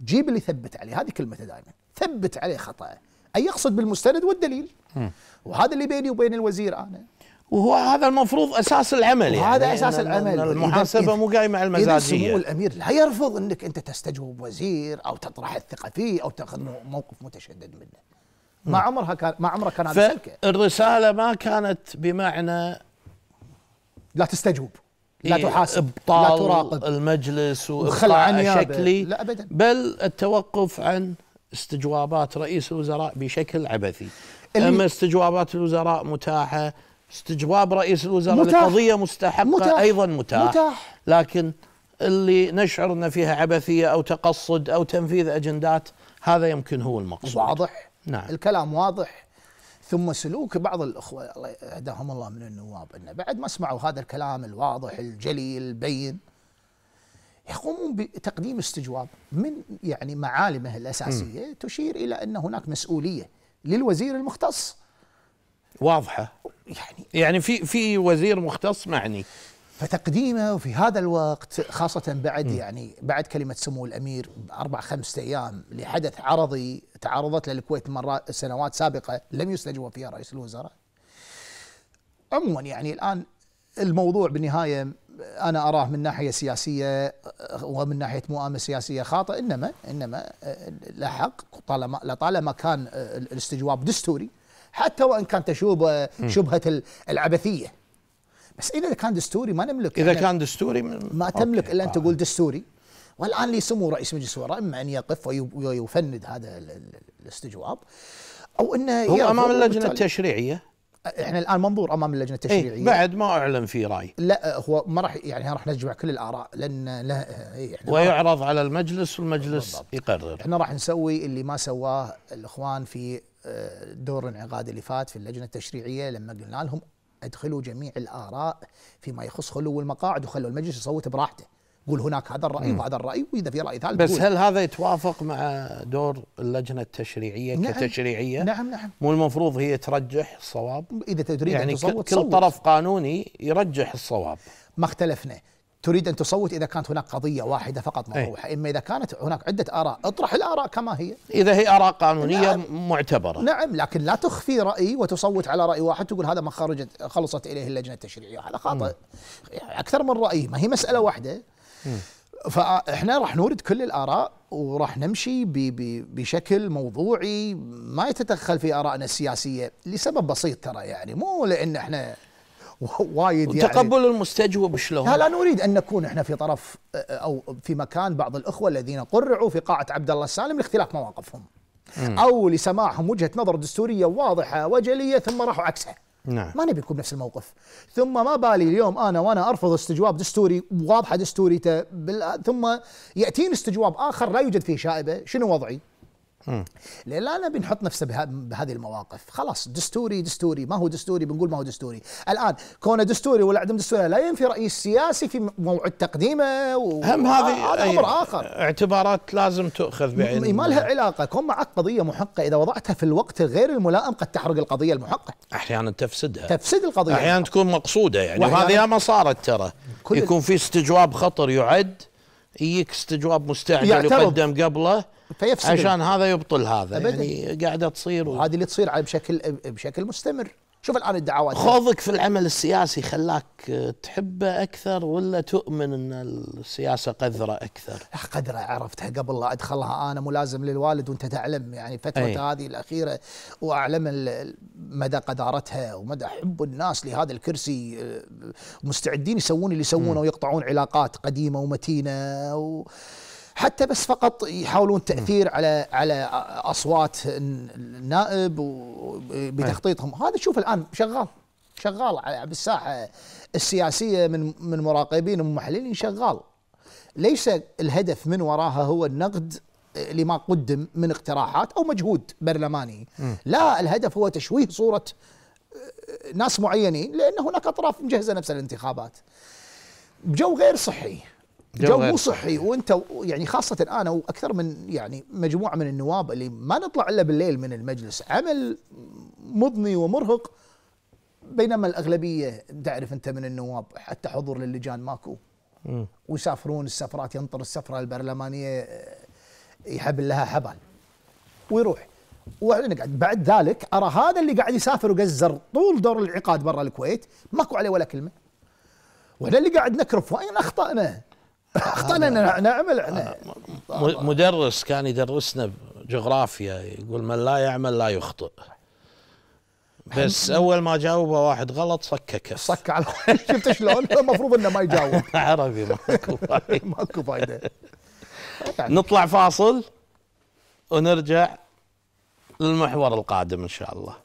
جيب اللي ثبت عليه هذه كلمته دائما ثبت عليه خطأه أي يقصد بالمستند والدليل وهذا اللي بيني وبين الوزير أنا وهو هذا المفروض اساس العمل يعني هذا اساس العمل المحاسبه مو قايمه على المزاجيه اذا سمو الامير لا يرفض انك انت تستجوب وزير او تطرح الثقه فيه او تاخذ موقف متشدد منه ما عمرها كان ما عمره كان هذا الرساله ما كانت بمعنى لا تستجوب لا إيه، تحاسب ابطال لا تراقب المجلس وخلع شكلي لا ابدا بل التوقف عن استجوابات رئيس الوزراء بشكل عبثي اما استجوابات الوزراء متاحه استجواب رئيس الوزراء متاح لقضيه مستحقه متاح ايضا متاح, متاح لكن اللي نشعر ان فيها عبثيه او تقصد او تنفيذ اجندات هذا يمكن هو المقصود واضح نعم الكلام واضح ثم سلوك بعض الاخوه الله يهداهم الله من النواب انه بعد ما سمعوا هذا الكلام الواضح الجلي البين يقومون بتقديم استجواب من يعني معالمه الاساسيه م. تشير الى ان هناك مسؤوليه للوزير المختص واضحه يعني يعني في في وزير مختص معني فتقديمه في هذا الوقت خاصة بعد يعني بعد كلمة سمو الأمير أربع خمسة أيام لحدث عرضي تعرضت للكويت مرات سنوات سابقة لم يستجوب فيها رئيس الوزراء عموما يعني الآن الموضوع بالنهاية أنا أراه من ناحية سياسية ومن ناحية مؤامة سياسية خاطئ إنما إنما لا حق طالما لطالما كان الاستجواب دستوري حتى وان كان تشوب شبهه العبثيه بس اذا كان دستوري ما نملك اذا كان دستوري ما تملك الا ان آه. تقول دستوري والان لي سمو رئيس مجلس الوزراء اما ان يقف ويفند هذا الاستجواب او انه هو امام اللجنه التشريعيه احنا الان منظور امام اللجنه إيه، التشريعيه إيه بعد ما اعلن في راي لا هو ما راح يعني راح نجمع كل الاراء لان لا إيه، احنا ويعرض على المجلس والمجلس بالضبط. يقرر احنا راح نسوي اللي ما سواه الاخوان في دور الانعقاد اللي فات في اللجنه التشريعيه لما قلنا لهم ادخلوا جميع الاراء فيما يخص خلو المقاعد وخلوا المجلس يصوت براحته قول هناك هذا الراي وهذا الراي واذا في راي ثالث بس هل هذا يتوافق مع دور اللجنه التشريعيه نعم كتشريعيه؟ نعم نعم مو المفروض هي ترجح الصواب؟ اذا تريد يعني أن تصوت كل صوت. طرف قانوني يرجح الصواب ما اختلفنا تريد ان تصوت اذا كانت هناك قضيه واحده فقط إيه. مطروحه، اما اذا كانت هناك عده اراء، اطرح الاراء كما هي. اذا هي اراء قانونيه نعم معتبره. نعم لكن لا تخفي راي وتصوت على راي واحد تقول هذا ما خرجت خلصت اليه اللجنه التشريعيه، هذا خاطئ. يعني اكثر من راي، ما هي مساله واحده. فاحنا راح نورد كل الاراء وراح نمشي بي بي بشكل موضوعي ما يتدخل في ارائنا السياسيه لسبب بسيط ترى يعني مو لان احنا <laughs> وايد يعني تقبل المستجوب شلون؟ لا لا نريد ان نكون احنا في طرف او في مكان بعض الاخوه الذين قرعوا في قاعه عبد الله السالم لاختلاف مواقفهم مم. او لسماعهم وجهه نظر دستوريه واضحه وجليه ثم راحوا عكسها نعم. ما نبي نكون نفس الموقف ثم ما بالي اليوم انا وانا ارفض استجواب دستوري واضحه دستوريته ثم ياتيني استجواب اخر لا يوجد فيه شائبه شنو وضعي لا نبي بنحط نفسه بهذه المواقف خلاص دستوري دستوري ما هو دستوري بنقول ما هو دستوري الآن كونه دستوري ولا عدم دستوري لا ينفي رئيس سياسي في موعد تقديمه و... هم هذه آه، هذا أمر آخر اعتبارات لازم تؤخذ بعين ما لها علاقة كون معك قضية محقة إذا وضعتها في الوقت غير الملائم قد تحرق القضية المحقة أحيانا تفسدها تفسد القضية أحيانا تكون مقصودة يعني وهذه ما صارت ترى يكون في استجواب خطر يعد يجيك استجواب مستعجل يقدم قبله فيفسد عشان هذا يبطل هذا أبداً. يعني قاعده تصير و... وهذه اللي تصير بشكل بشكل مستمر شوف الان الدعوات خوضك في العمل السياسي خلاك آه، تحبه اكثر ولا تؤمن ان السياسه قذره اكثر؟ قذره عرفتها قبل لا ادخلها انا ملازم للوالد وانت تعلم يعني فتره أي. هذه الاخيره واعلم مدى قذارتها ومدى حب الناس لهذا الكرسي آه، مستعدين يسوون اللي يسوونه ويقطعون علاقات قديمه ومتينه و حتى بس فقط يحاولون تاثير على على اصوات النائب بتخطيطهم هذا شوف الان شغال شغال بالساحه السياسيه من من مراقبين ومحللين شغال ليس الهدف من وراها هو النقد لما قدم من اقتراحات او مجهود برلماني لا الهدف هو تشويه صوره آه، ناس معينين لان هناك اطراف مجهزه نفس الانتخابات بجو غير صحي جو مو صحي وانت يعني خاصه انا واكثر من يعني مجموعه من النواب اللي ما نطلع الا بالليل من المجلس عمل مضني ومرهق بينما الاغلبيه تعرف انت من النواب حتى حضور للجان ماكو ويسافرون السفرات ينطر السفره البرلمانيه آه، يحبل لها حبال ويروح واحنا نقعد بعد ذلك ارى هذا اللي قاعد يسافر وقزر طول دور العقاد برا الكويت ماكو عليه ولا كلمه واحنا اللي قاعد نكرف وين اخطانا اخطانا نعمل احنا مدرس كان يدرسنا جغرافيا يقول من لا يعمل لا يخطئ بس اول ما جاوبه واحد غلط صكه كف صك على <laughs> شفت شلون المفروض انه ما يجاوب <laughs> عربي ماكو فايده <laughs> ماكو فايده يعني. نطلع فاصل ونرجع للمحور القادم ان شاء الله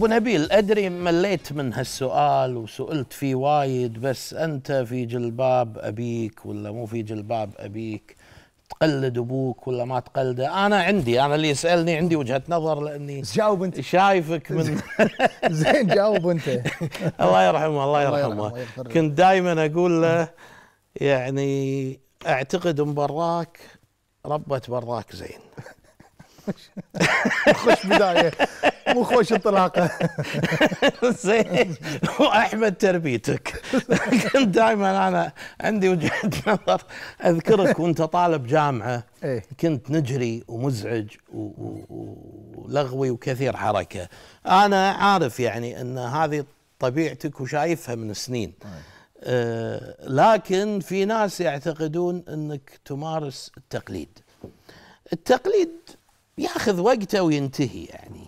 ابو نبيل ادري مليت من هالسؤال وسئلت فيه وايد بس انت في جلباب ابيك ولا مو في جلباب ابيك تقلد ابوك ولا ما تقلده انا عندي انا اللي يسالني عندي وجهه نظر لاني جاوب انت شايفك من زين جاوب انت <laughs> الله يرحمه الله يرحمه كنت دائما اقول له يعني اعتقد ان براك ربة براك زين خوش بدايه مو خوش انطلاقه <laughs> زين واحمد تربيتك كنت دائما انا عندي وجهه نظر اذكرك وانت طالب جامعه إيه. كنت نجري ومزعج ولغوي وكثير حركه انا عارف يعني ان هذه طبيعتك وشايفها من سنين إيه. آه، لكن في ناس يعتقدون انك تمارس التقليد التقليد ياخذ وقته وينتهي يعني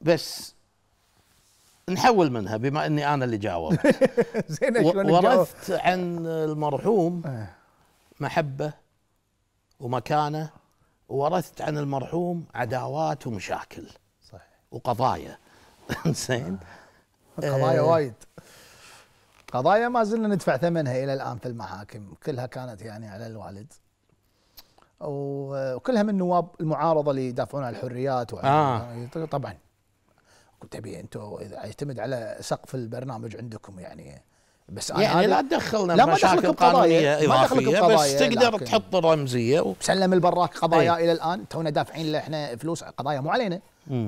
بس نحول منها بما اني انا اللي جاوبت <laughs> زين ورثت عن المرحوم آه. محبه ومكانه ورثت عن المرحوم عداوات ومشاكل صح وقضايا <laughs> زين آه. قضايا آه. وايد قضايا ما زلنا ندفع ثمنها الى الان في المحاكم كلها كانت يعني على الوالد آه، وكلها من نواب المعارضه اللي يدافعون عن الحريات آه. طبعا قلت ابي انتم اذا يعتمد على سقف البرنامج عندكم يعني بس انا يعني لا تدخلنا لا مشاكل قانونيه اضافيه بس تقدر تحط الرمزيه و... سلم البراك قضايا ايه؟ الى الان تونا دافعين احنا فلوس قضايا مو علينا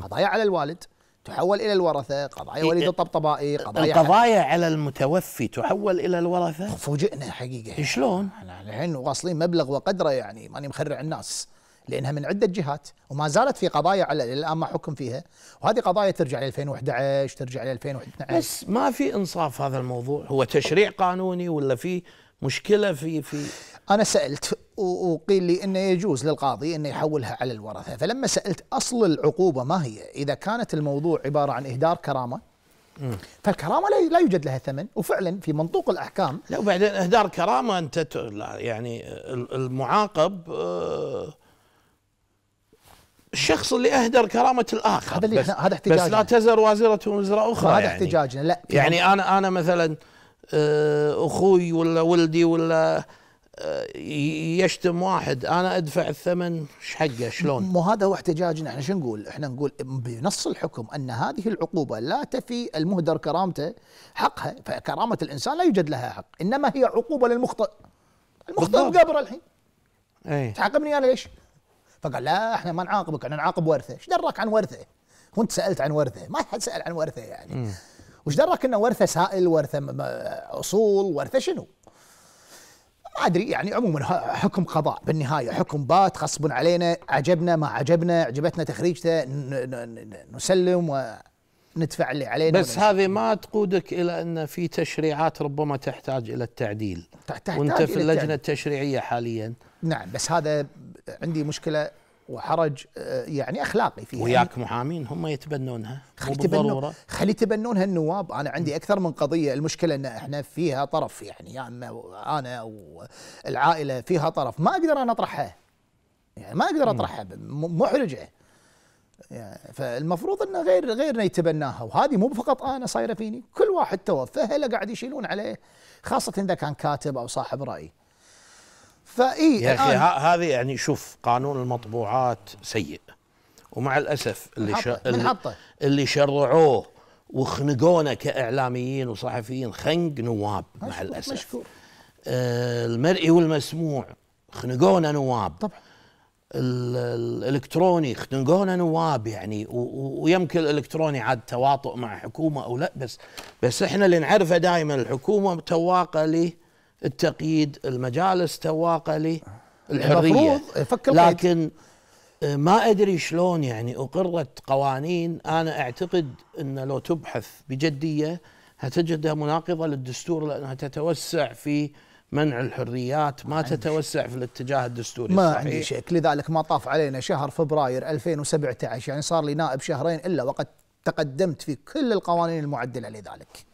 قضايا على الوالد تحول الى الورثه قضايا إيه، وليد إيه. الطبطبائي قضايا القضايا على المتوفي تحول الى الورثه فوجئنا حقيقه شلون احنا الحين واصلين مبلغ وقدره يعني ماني مخرع الناس لانها من عده جهات وما زالت في قضايا على الان ما حكم فيها وهذه قضايا ترجع ل 2011 ترجع ل 2012 بس ما في انصاف هذا الموضوع هو تشريع قانوني ولا في مشكله في في انا سالت وقيل لي انه يجوز للقاضي انه يحولها على الورثه، فلما سالت اصل العقوبه ما هي؟ اذا كانت الموضوع عباره عن اهدار كرامه فالكرامه لا يوجد لها ثمن وفعلا في منطوق الاحكام لا وبعدين اهدار كرامه انت يعني المعاقب آه، الشخص اللي اهدر كرامه الاخر هذا بس, هذا احتجاجنا بس لا تزر وازره وزر اخرى هذا يعني احتجاجنا لا يعني انا انا مثلا آه، اخوي ولا ولدي ولا يشتم واحد انا ادفع الثمن ايش حقه شلون؟ مو هذا هو احتجاجنا احنا شو نقول؟ احنا نقول بنص الحكم ان هذه العقوبه لا تفي المهدر كرامته حقها فكرامه الانسان لا يوجد لها حق انما هي عقوبه للمخطئ المخطئ مقابره الحين اي تعاقبني انا ليش؟ فقال لا احنا ما نعاقبك احنا نعاقب ورثه، ايش دراك عن ورثه؟ وانت سالت عن ورثه، ما حد سال عن ورثه يعني. وش دراك انه ورثه سائل، ورثه اصول، ورثه شنو؟ ما ادري يعني عموما حكم قضاء بالنهايه حكم بات غصب علينا عجبنا ما عجبنا عجبتنا تخريجته نسلم وندفع اللي علينا بس هذه ما تقودك الى ان في تشريعات ربما تحتاج الى التعديل تحتاج وانت في اللجنه التعديل. التشريعيه حاليا نعم بس هذا عندي مشكله وحرج آه، يعني اخلاقي فيها وياك محامين هم يتبنونها خلي تبنون خلي يتبنونها النواب انا عندي اكثر من قضيه المشكله ان احنا فيها طرف يعني يا اما انا والعائله فيها طرف ما اقدر انا اطرحها يعني ما اقدر اطرحها محرجه يعني فالمفروض انه غير غيرنا يتبناها وهذه مو فقط انا صايره فيني كل واحد توفى هلا قاعد يشيلون عليه خاصه اذا كان كاتب او صاحب راي فاي يا اخي هذه يعني شوف قانون المطبوعات سيء ومع الاسف اللي شا... اللي, اللي شرعوه وخنقونا كاعلاميين وصحفيين خنق نواب مع الاسف مشكور. آه المرئي والمسموع خنقونا نواب طبعا الالكتروني خنقونا نواب يعني ويمكن الالكتروني عاد تواطؤ مع حكومه او لا بس بس احنا اللي نعرفه دائما الحكومه متواقه ليه التقييد المجالس تواقع لي الحريه لكن آه، ما ادري شلون يعني اقرت قوانين انا اعتقد ان لو تبحث بجديه هتجدها مناقضه للدستور لانها تتوسع في منع الحريات ما, ما تتوسع في الاتجاه الدستوري ما الصحيح. عندي شك لذلك ما طاف علينا شهر فبراير 2017 يعني صار لي نائب شهرين الا وقد تقدمت في كل القوانين المعدله لذلك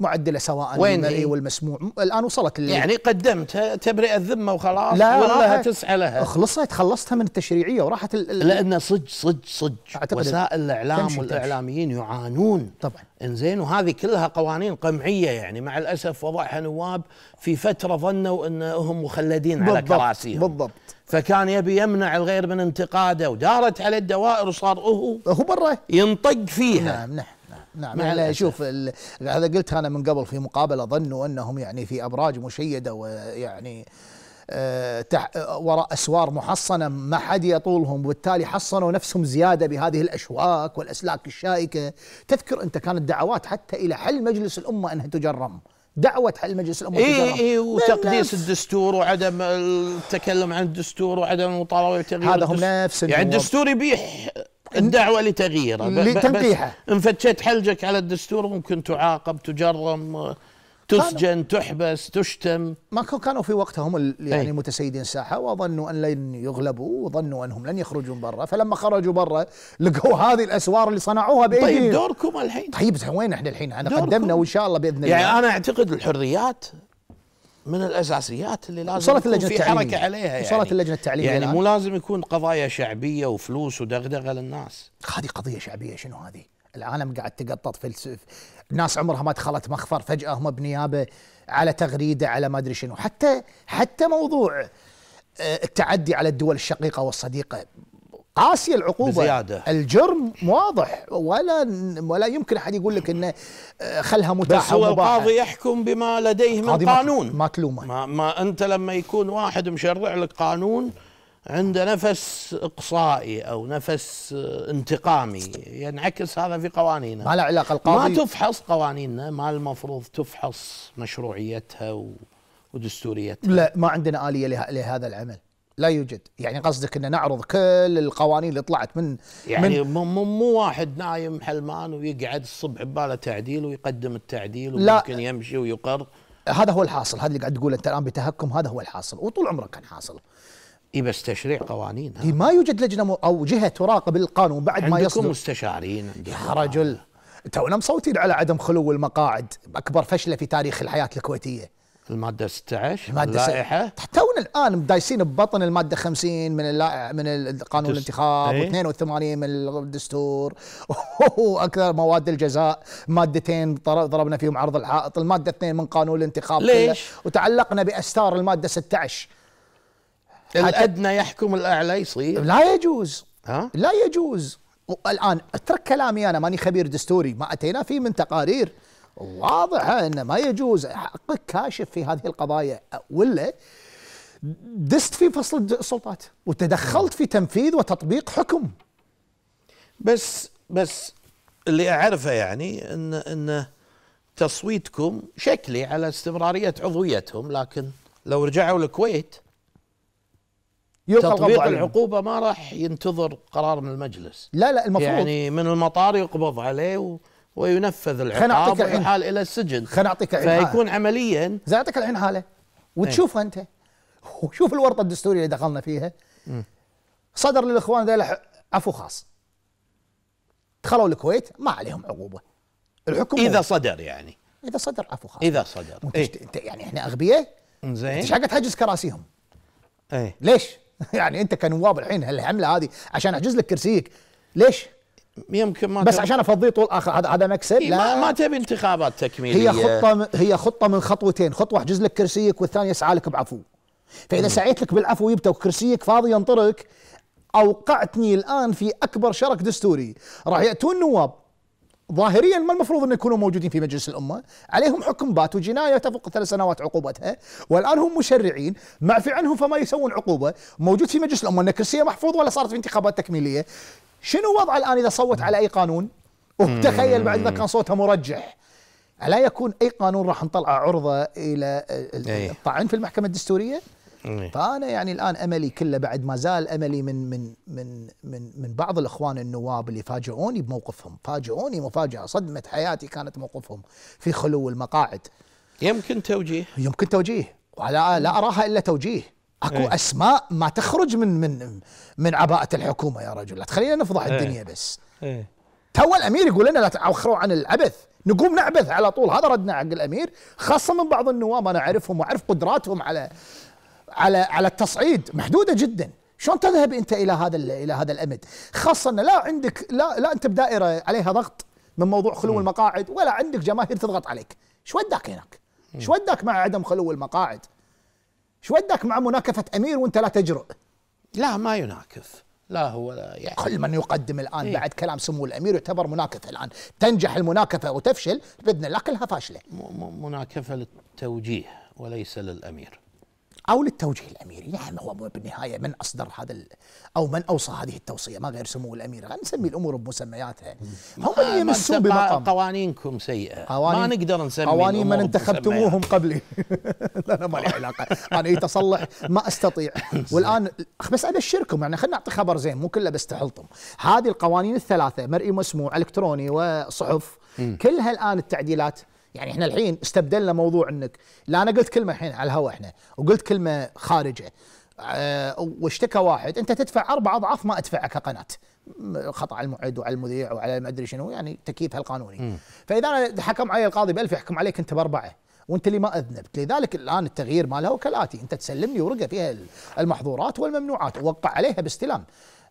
معدله سواء وين المرئي والمسموع الان وصلت اللي يعني قدمتها تبرئه ذمه وخلاص لا والله تسعى لها خلصت خلصتها من التشريعيه وراحت لان صدق صدق صدق وسائل الاعلام والاعلاميين يعانون طبعا انزين وهذه كلها قوانين قمعيه يعني مع الاسف وضعها نواب في فتره ظنوا انهم مخلدين على كراسيهم بالضبط فكان يبي يمنع الغير من انتقاده ودارت على الدوائر وصار هو هو برا ينطق فيها نعم نعم نعم يعني شوف هذا قلت انا من قبل في مقابله ظنوا انهم يعني في ابراج مشيده ويعني أه تح... وراء اسوار محصنه ما حد يطولهم وبالتالي حصنوا نفسهم زياده بهذه الاشواك والاسلاك الشائكه تذكر انت كانت دعوات حتى الى حل مجلس الامه انها تجرم دعوة حل مجلس الأمة اي اي وتقديس الدستور وعدم التكلم عن الدستور وعدم المطالبة بتغيير هذا هم نفس يعني الدستور يبيح الدعوه لتغييره لتنقيحه ان فتشت حلجك على الدستور ممكن تعاقب تجرم تسجن تحبس تشتم ما كانوا في وقتها هم إيه. يعني متسيدين الساحه وظنوا ان لن يغلبوا وظنوا انهم لن يخرجوا برا فلما خرجوا برا لقوا هذه الاسوار اللي صنعوها بايديهم طيب دوركم الحين طيب وين احنا الحين انا قدمنا وان شاء الله باذن يعني الله يعني انا اعتقد الحريات من الاساسيات اللي لازم وصلت اللجنه في حركه عليها يعني وصلت اللجنه التعليميه يعني مو لازم يكون قضايا شعبيه وفلوس ودغدغه للناس هذه قضيه شعبيه شنو هذه؟ العالم قاعد تقطط فلسف ناس عمرها ما دخلت مخفر فجاه هم بنيابه على تغريده على ما ادري شنو حتى حتى موضوع آه، التعدي على الدول الشقيقه والصديقه قاسية العقوبة بزيادة. الجرم واضح ولا ولا يمكن أحد يقول لك أنه آه، خلها متاحة بس هو القاضي يحكم بما لديه من قانون ما تلومه ما, ما أنت لما يكون واحد مشرع لك قانون عنده نفس اقصائي او نفس آه، انتقامي ينعكس هذا في قوانينه ما له علاقه القاضي ما تفحص قوانيننا ما المفروض تفحص مشروعيتها ودستوريتها لا ما عندنا اليه لهذا العمل لا يوجد يعني قصدك ان نعرض كل القوانين اللي طلعت من يعني من مو, مو واحد نايم حلمان ويقعد الصبح بباله تعديل ويقدم التعديل وممكن يمشي ويقر هذا هو الحاصل هذا اللي قاعد تقول انت الان بتهكم هذا هو الحاصل وطول عمرك كان حاصل اي بس تشريع قوانين ها. ما يوجد لجنه او جهه تراقب القانون بعد ما يصدر عندكم مستشارين يا رجل آه. تونا مصوتين على عدم خلو المقاعد اكبر فشله في تاريخ الحياه الكويتيه المادة 16 المادة اللائحة تونا الآن دايسين ببطن المادة 50 من من قانون الانتخاب ايه؟ و82 من الدستور وأكثر <laughs> مواد الجزاء مادتين ضربنا فيهم عرض الحائط المادة 2 من قانون الانتخاب ليش؟ وتعلقنا بأستار المادة 16 الأدنى يحكم الأعلى يصير لا يجوز ها؟ لا يجوز الآن اترك كلامي أنا ماني خبير دستوري ما أتينا فيه من تقارير واضحه انه ما يجوز حقك كاشف في هذه القضايا ولا دست في فصل السلطات وتدخلت في تنفيذ وتطبيق حكم بس بس اللي اعرفه يعني ان ان تصويتكم شكلي على استمراريه عضويتهم لكن لو رجعوا الكويت تطبيق العقوبة ما راح ينتظر قرار من المجلس لا لا المفروض يعني من المطار يقبض عليه و وينفذ العقاب ويحال الى السجن خليني اعطيك الحين فيكون عمليا زين اعطيك الحين حاله وتشوفها إيه. انت وشوف <laughs> الورطه الدستوريه اللي دخلنا فيها صدر للاخوان ذيلا عفو خاص دخلوا الكويت ما عليهم عقوبه الحكم اذا هو. صدر يعني اذا صدر عفو خاص اذا صدر إيه. انت إيه؟ يعني احنا اغبياء زين ايش حق تحجز كراسيهم ايه ليش؟ <laughs> يعني انت كنواب الحين هالحمله هذه عشان احجز لك كرسيك ليش؟ يمكن ما بس عشان افضيه طول اخر هذا هذا مكسب إيه، لا ما, ما تبي انتخابات تكميليه هي خطه هي خطه من خطوتين، خطوه احجز لك كرسيك والثانيه اسعى لك بعفو. فاذا سعيت لك بالعفو وجبته وكرسيك فاضي ينطرك اوقعتني الان في اكبر شرك دستوري، راح ياتون نواب ظاهريا ما المفروض ان يكونوا موجودين في مجلس الامه، عليهم حكم بات وجنايه تفوق ثلاث سنوات عقوبتها، والان هم مشرعين، معفي عنهم فما يسوون عقوبه، موجود في مجلس الامه ان كرسيه محفوظ ولا صارت في انتخابات تكميليه، شنو وضعه الآن إذا صوت على أي قانون وتخيل بعد ما كان صوته مرجح ألا يكون أي قانون راح نطلع عرضة إلى إيه. الطعن في المحكمة الدستورية إيه. فأنا يعني الآن أملي كله بعد ما زال أملي من من من من من بعض الإخوان النواب اللي فاجئوني بموقفهم فاجئوني مفاجأة صدمة حياتي كانت موقفهم في خلو المقاعد يمكن توجيه يمكن توجيه ولا لا أراها إلا توجيه اكو ايه. اسماء ما تخرج من من من عباءه الحكومه يا رجل لا تخلينا نفضح ايه. الدنيا بس ايه. تو الامير يقول لنا لا تاخروا عن العبث نقوم نعبث على طول هذا ردنا حق الامير خاصه من بعض النواب انا اعرفهم واعرف قدراتهم على على على التصعيد محدوده جدا شلون تذهب انت الى هذا الى هذا الامد خاصه ان لا عندك لا لا انت بدائره عليها ضغط من موضوع خلو م. المقاعد ولا عندك جماهير تضغط عليك شو وداك هناك شو وداك مع عدم خلو المقاعد شو ودك مع مناكفة أمير وأنت لا تجرؤ لا ما يناكف لا هو لا يعني كل من يقدم الآن إيه؟ بعد كلام سمو الأمير يعتبر مناكفة الآن تنجح المناكفة وتفشل بإذن الله كلها فاشلة مناكفة للتوجيه وليس للأمير أو للتوجيه الأميري نعم هو بالنهاية من أصدر هذا أو من أوصى هذه التوصية ما غير سمو الأمير نسمي الأمور بمسمياتها هم اللي يمسون بمقام قوانينكم سيئة قوانين ما نقدر نسمي قوانين من انتخبتموهم قبلي <laughs> لا أنا ما لي علاقة أنا يتصلح ما أستطيع <laughs> والآن بس أبشركم يعني خلينا نعطي خبر زين مو كله بس تحلطم هذه القوانين الثلاثة مرئي مسموع إلكتروني وصحف كلها الآن التعديلات يعني احنا الحين استبدلنا موضوع انك لا انا قلت كلمه الحين على الهواء احنا وقلت كلمه خارجه أه واشتكى واحد انت تدفع اربع اضعاف ما ادفعه كقناه خطا على المعد وعلى المذيع وعلى ما ادري شنو يعني تكييفها القانوني فاذا انا حكم علي القاضي ب 1000 يحكم عليك انت باربعه وانت اللي ما اذنبت لذلك الان التغيير مالها كالاتي انت تسلم لي ورقه فيها المحظورات والممنوعات ووقع عليها باستلام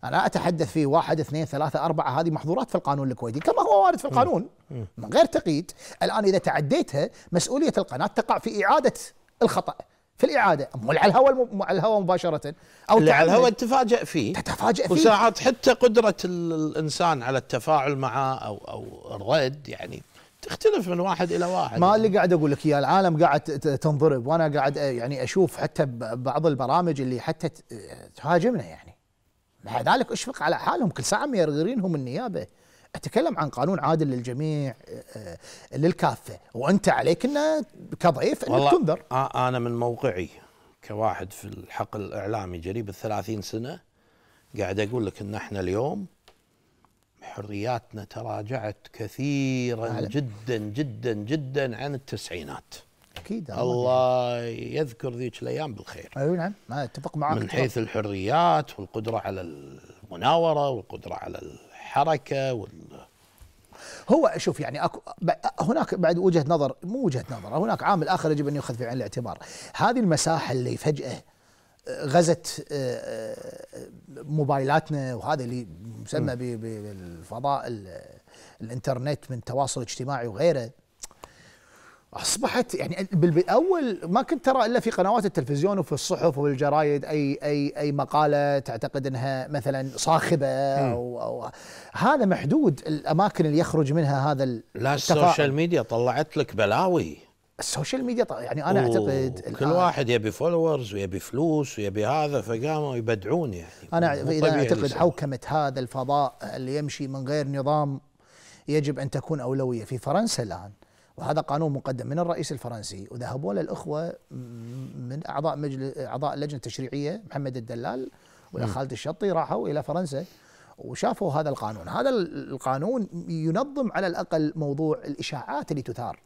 أنا أتحدث في واحد اثنين ثلاثة أربعة هذه محظورات في القانون الكويتي كما هو وارد في القانون من غير تقييد الآن إذا تعديتها مسؤولية القناة تقع في إعادة الخطأ في الاعاده مو على الهواء على الهواء مباشره او اللي على الهواء تتفاجئ فيه تتفاجئ فيه وساعات حتى قدره الانسان على التفاعل معه او او الرد يعني تختلف من واحد الى واحد ما اللي قاعد اقول لك يا العالم قاعد تنضرب وانا قاعد آه، يعني اشوف حتى بعض البرامج اللي حتى آه، تهاجمنا يعني ذلك اشفق على حالهم كل ساعه ميرغرينهم النيابه اتكلم عن قانون عادل للجميع آه، آه، للكافه وانت عليك انه كضيف انك تنذر انا من موقعي كواحد في الحقل الاعلامي قريب ال 30 سنه قاعد اقول لك ان احنا اليوم حرياتنا تراجعت كثيرا جدا جدا جدا عن التسعينات اكيد الله يذكر ذيك الايام بالخير اي نعم ما اتفق معك من حيث الحريات والقدره على المناوره والقدره على الحركه وال هو شوف يعني أكو هناك بعد وجهه نظر مو وجهه نظر هناك عامل اخر يجب ان يؤخذ في عين الاعتبار هذه المساحه اللي فجاه آه، غزت آه، آه، موبايلاتنا وهذا اللي مسمى بالفضاء الانترنت من تواصل اجتماعي وغيره اصبحت يعني بالاول ما كنت ترى الا في قنوات التلفزيون وفي الصحف والجرايد اي اي اي مقاله تعتقد انها مثلا صاخبه او, أو هذا محدود الاماكن اللي يخرج منها هذا لا السوشيال ميديا طلعت لك بلاوي السوشيال ميديا يعني انا اعتقد كل واحد يبي فولورز ويبي فلوس ويبي هذا فقاموا يبدعون يعني انا اذا اعتقد حوكمه هذا الفضاء اللي يمشي من غير نظام يجب ان تكون اولويه في فرنسا الان وهذا قانون مقدم من الرئيس الفرنسي وذهبوا له الاخوه من اعضاء مجلس اعضاء اللجنه التشريعيه محمد الدلال ولا خالد الشطي راحوا الى فرنسا وشافوا هذا القانون، هذا القانون ينظم على الاقل موضوع الاشاعات اللي تثار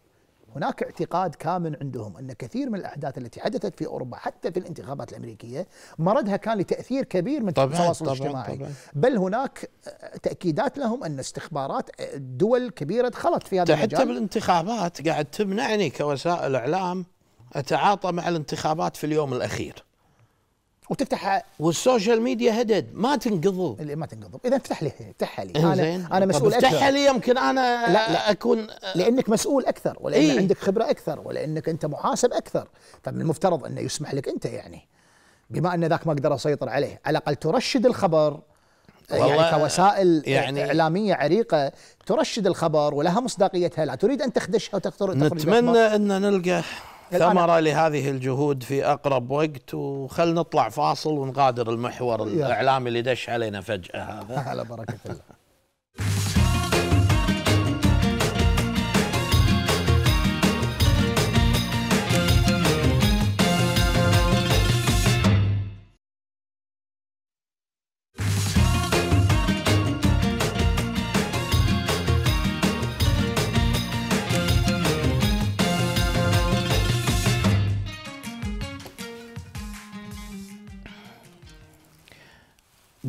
هناك اعتقاد كامن عندهم ان كثير من الاحداث التي حدثت في اوروبا حتى في الانتخابات الامريكيه مردها كان لتاثير كبير من التواصل الاجتماعي طبعاً بل هناك تاكيدات لهم ان استخبارات دول كبيره دخلت في هذا المجال حتى بالانتخابات قاعد تمنعني كوسائل اعلام اتعاطى مع الانتخابات في اليوم الاخير وتفتحها والسوشيال ميديا هدد ما تنقضوا اللي ما تنقضوا اذا افتح لي افتحها لي إيه، انا انا مسؤول اكثر افتحها لي يمكن انا لا, لا اكون لانك مسؤول اكثر ولان إيه؟ عندك خبره اكثر ولانك انت محاسب اكثر فمن المفترض انه يسمح لك انت يعني بما ان ذاك ما اقدر اسيطر عليه على الاقل ترشد الخبر آه، يعني كوسائل يعني إعلامية عريقة ترشد الخبر ولها مصداقيتها لا تريد أن تخدشها وتخترق نتمنى أن نلقى ثمرة لهذه الجهود في أقرب وقت وخل نطلع فاصل ونغادر المحور الإعلامي اللي دش علينا فجأة هذا <laughs> على بركة الله <laughs>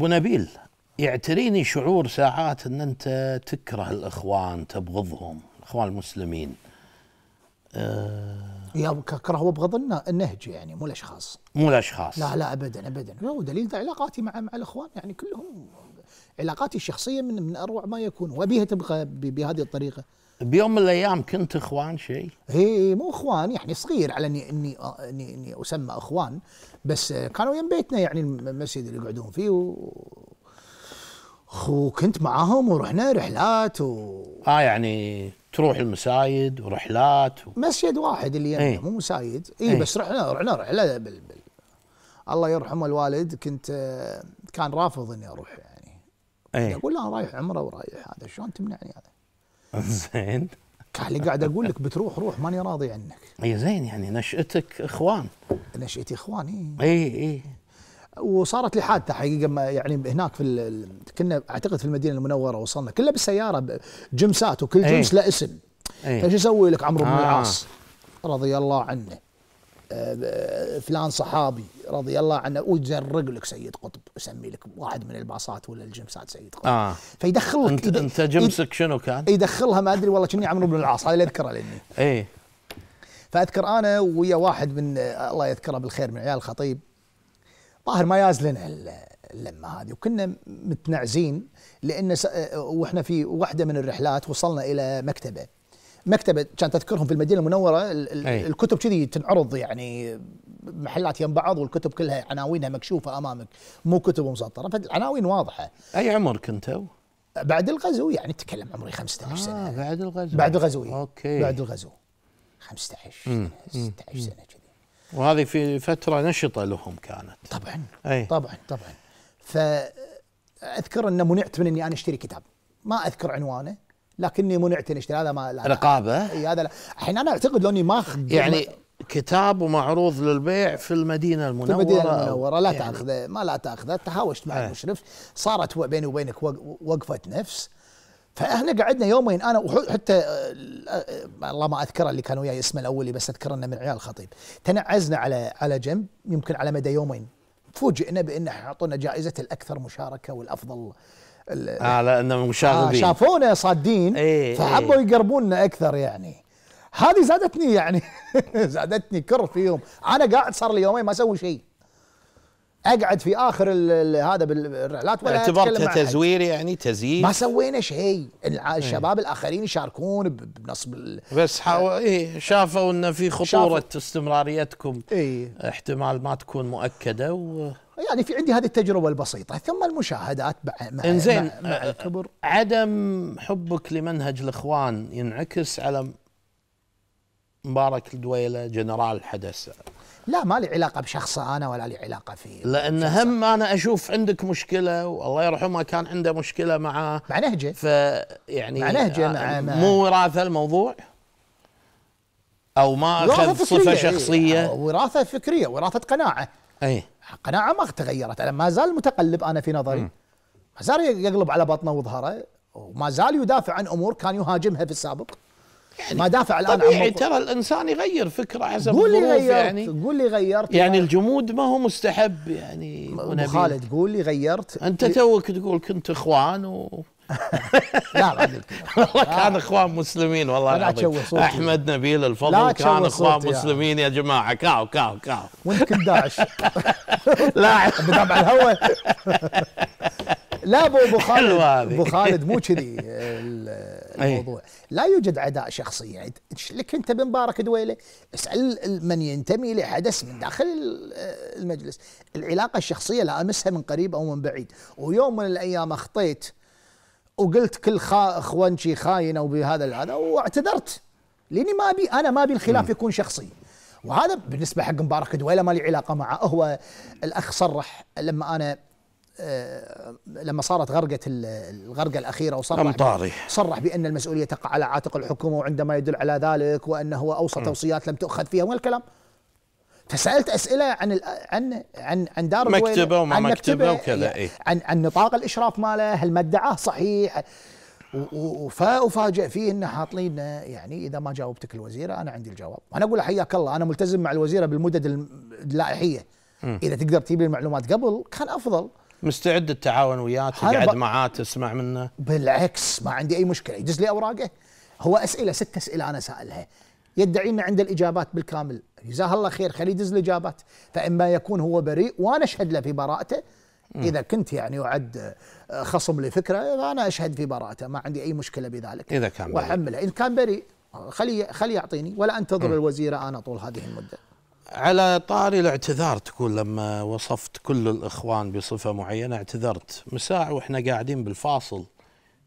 ابو نبيل يعتريني شعور ساعات ان انت تكره الاخوان تبغضهم الاخوان المسلمين أه يا اكره وابغض النهج يعني مو الاشخاص مو الاشخاص لا لا ابدا ابدا ودليل علاقاتي مع مع الاخوان يعني كلهم علاقاتي الشخصيه من من اروع ما يكون وابيها تبقى بهذه الطريقه بيوم من الايام كنت اخوان شيء؟ اي إيه، مو اخوان يعني صغير على اني اني اني, إني اسمى اخوان بس كانوا يم بيتنا يعني المسجد اللي يقعدون فيه و... وكنت معاهم ورحنا رحلات و اه يعني تروح المسايد ورحلات و... مسجد واحد اللي يمنا يعني ايه؟ مو مسايد اي ايه؟ بس رحنا رحنا رحله بال... بال... الله يرحمه الوالد كنت كان رافض اني اروح يعني ايه؟ اقول له انا رايح عمره ورايح هذا شلون تمنعني هذا؟ <laughs> زين اللي قاعد اقول لك بتروح روح ماني راضي عنك اي زين يعني نشأتك اخوان نشأتي اخوان اي اي اي وصارت لي حادثه حقيقه يعني هناك في كنا اعتقد في المدينه المنوره وصلنا كله بالسياره جمسات وكل جمس له اسم فشو يسوي لك عمرو بن آه. العاص رضي الله عنه فلان صحابي رضي الله عنه ويزرق لك سيد قطب اسمي لك واحد من الباصات ولا الجمسات سيد قطب آه. فيدخل انت انت جمسك شنو كان؟ يدخلها ما ادري والله كني عمرو بن العاص هذا اللي اذكره لاني اي فاذكر انا ويا واحد من الله يذكره بالخير من عيال الخطيب طاهر ما ياز لنا اللمه هذه وكنا متنعزين لان واحنا في واحده من الرحلات وصلنا الى مكتبه مكتبه كانت تذكرهم في المدينه المنوره الكتب كذي تنعرض يعني محلات يم بعض والكتب كلها عناوينها مكشوفه امامك مو كتب مسطره فالعناوين واضحه اي عمر كنتوا؟ بعد الغزو يعني تكلم عمري 15 آه سنه بعد الغزو بعد الغزو اوكي بعد الغزو 15 16 سنه كذي وهذه في فتره نشطه لهم كانت طبعا أي. طبعا طبعا فاذكر انه منعت من اني انا اشتري كتاب ما اذكر عنوانه لكني منعت اشتري هذا ما لا رقابه اي هذا الحين انا اعتقد لو اني ما يعني كتاب ومعروض للبيع في المدينه المنوره في المدينه المنوره لا يعني تاخذه ما لا تاخذه تهاوشت مع إيه. المشرف صارت بيني وبينك وقفه نفس فاحنا قعدنا يومين انا وحتى آه، آه، الله ما اذكره اللي كان وياي اسمه الاولي بس اذكر انه من عيال الخطيب تنعزنا على على جنب يمكن على مدى يومين فوجئنا بان اعطونا جائزه الاكثر مشاركه والافضل اه لانهم مشاغبين آه شافونا صادين ايه, إيه. فحبوا ايه يقربوننا اكثر يعني هذه زادتني يعني <laughs> زادتني كر فيهم انا قاعد صار لي يومين ما اسوي شيء اقعد في اخر هذا بالرحلات ولا اعتبرتها تزوير يعني تزيين ما سوينا شيء آه، إيه. الشباب ايه الاخرين يشاركون بنصب بس حاو... آه، إيه شافوا ان في خطوره استمراريتكم إيه احتمال ما تكون مؤكده و يعني في عندي هذه التجربه البسيطه ثم المشاهدات مع مع, مع آه، الكبر عدم حبك لمنهج الاخوان ينعكس على مبارك الدويله جنرال حدث لا ما لي علاقه بشخصه انا ولا لي علاقه فيه لان هم انا اشوف عندك مشكله والله يرحمه كان عنده مشكله مع مع نهجه فيعني مع نهجه آه، مع مو وراثه الموضوع او ما اخذ صفه إيه، شخصيه وراثه فكريه وراثه قناعه إيه قناعة ما تغيرت أنا ما زال متقلب أنا في نظري ما زال يقلب على بطنه وظهره وما زال يدافع عن أمور كان يهاجمها في السابق يعني ما دافع الان طبيعي ترى الانسان يغير فكره حسب قول لي غيرت يعني قول لي غيرت يعني الجمود ما هو مستحب يعني خالد قول لي غيرت انت توك تقول كنت اخوان و لا <laughs> لا والله كان اخوان مسلمين والله العظيم احمد نبيل الفضل كان اخوان يعني. مسلمين يا جماعه كاو كاو كاو وانت كنت داعش <laughs> لا على الهواء لا ابو خالد ابو خالد مو كذي <laughs> الموضوع لا يوجد عداء شخصي يعني لك انت بن مبارك دويله اسال من ينتمي لحدث من داخل المجلس العلاقه الشخصيه لا امسها من قريب او من بعيد ويوم من الايام اخطيت وقلت كل خا اخوانشي خاينه وبهذا هذا واعتذرت لاني ما ابي انا ما ابي الخلاف يكون شخصي وهذا بالنسبه حق مبارك دويله ما لي علاقه معه هو الاخ صرح لما انا أه لما صارت غرقة الغرقة الأخيرة وصرح أمطاري صرح بأن المسؤولية تقع على عاتق الحكومة وعندما يدل على ذلك وأنه أوصى توصيات لم تؤخذ فيها والكلام فسالت اسئله عن عن عن عن دار مكتبه وما عن مكتبه وكذا إيه. عن عن نطاق الاشراف ماله هل ما ادعاه صحيح وفاجئ فيه انه حاطين يعني اذا ما جاوبتك الوزيره انا عندي الجواب انا اقول حياك الله انا ملتزم مع الوزيره بالمدد اللائحيه اذا تقدر تجيب لي المعلومات قبل كان افضل مستعد التعاون وياه تقعد معاه تسمع منه بالعكس ما عندي اي مشكله يدز لي اوراقه هو اسئله ست اسئله انا سالها يدعي انه عنده الاجابات بالكامل جزاه الله خير خليه يدز الاجابات فاما يكون هو بريء وانا اشهد له في براءته اذا كنت يعني اعد آه، خصم لفكره انا اشهد في براءته ما عندي اي مشكله بذلك اذا كان بريء واحمله ان كان بريء خليه خليه يعطيني ولا انتظر الوزيرة انا طول هذه المده على طاري الاعتذار تقول لما وصفت كل الاخوان بصفه معينه اعتذرت من ساعه واحنا قاعدين بالفاصل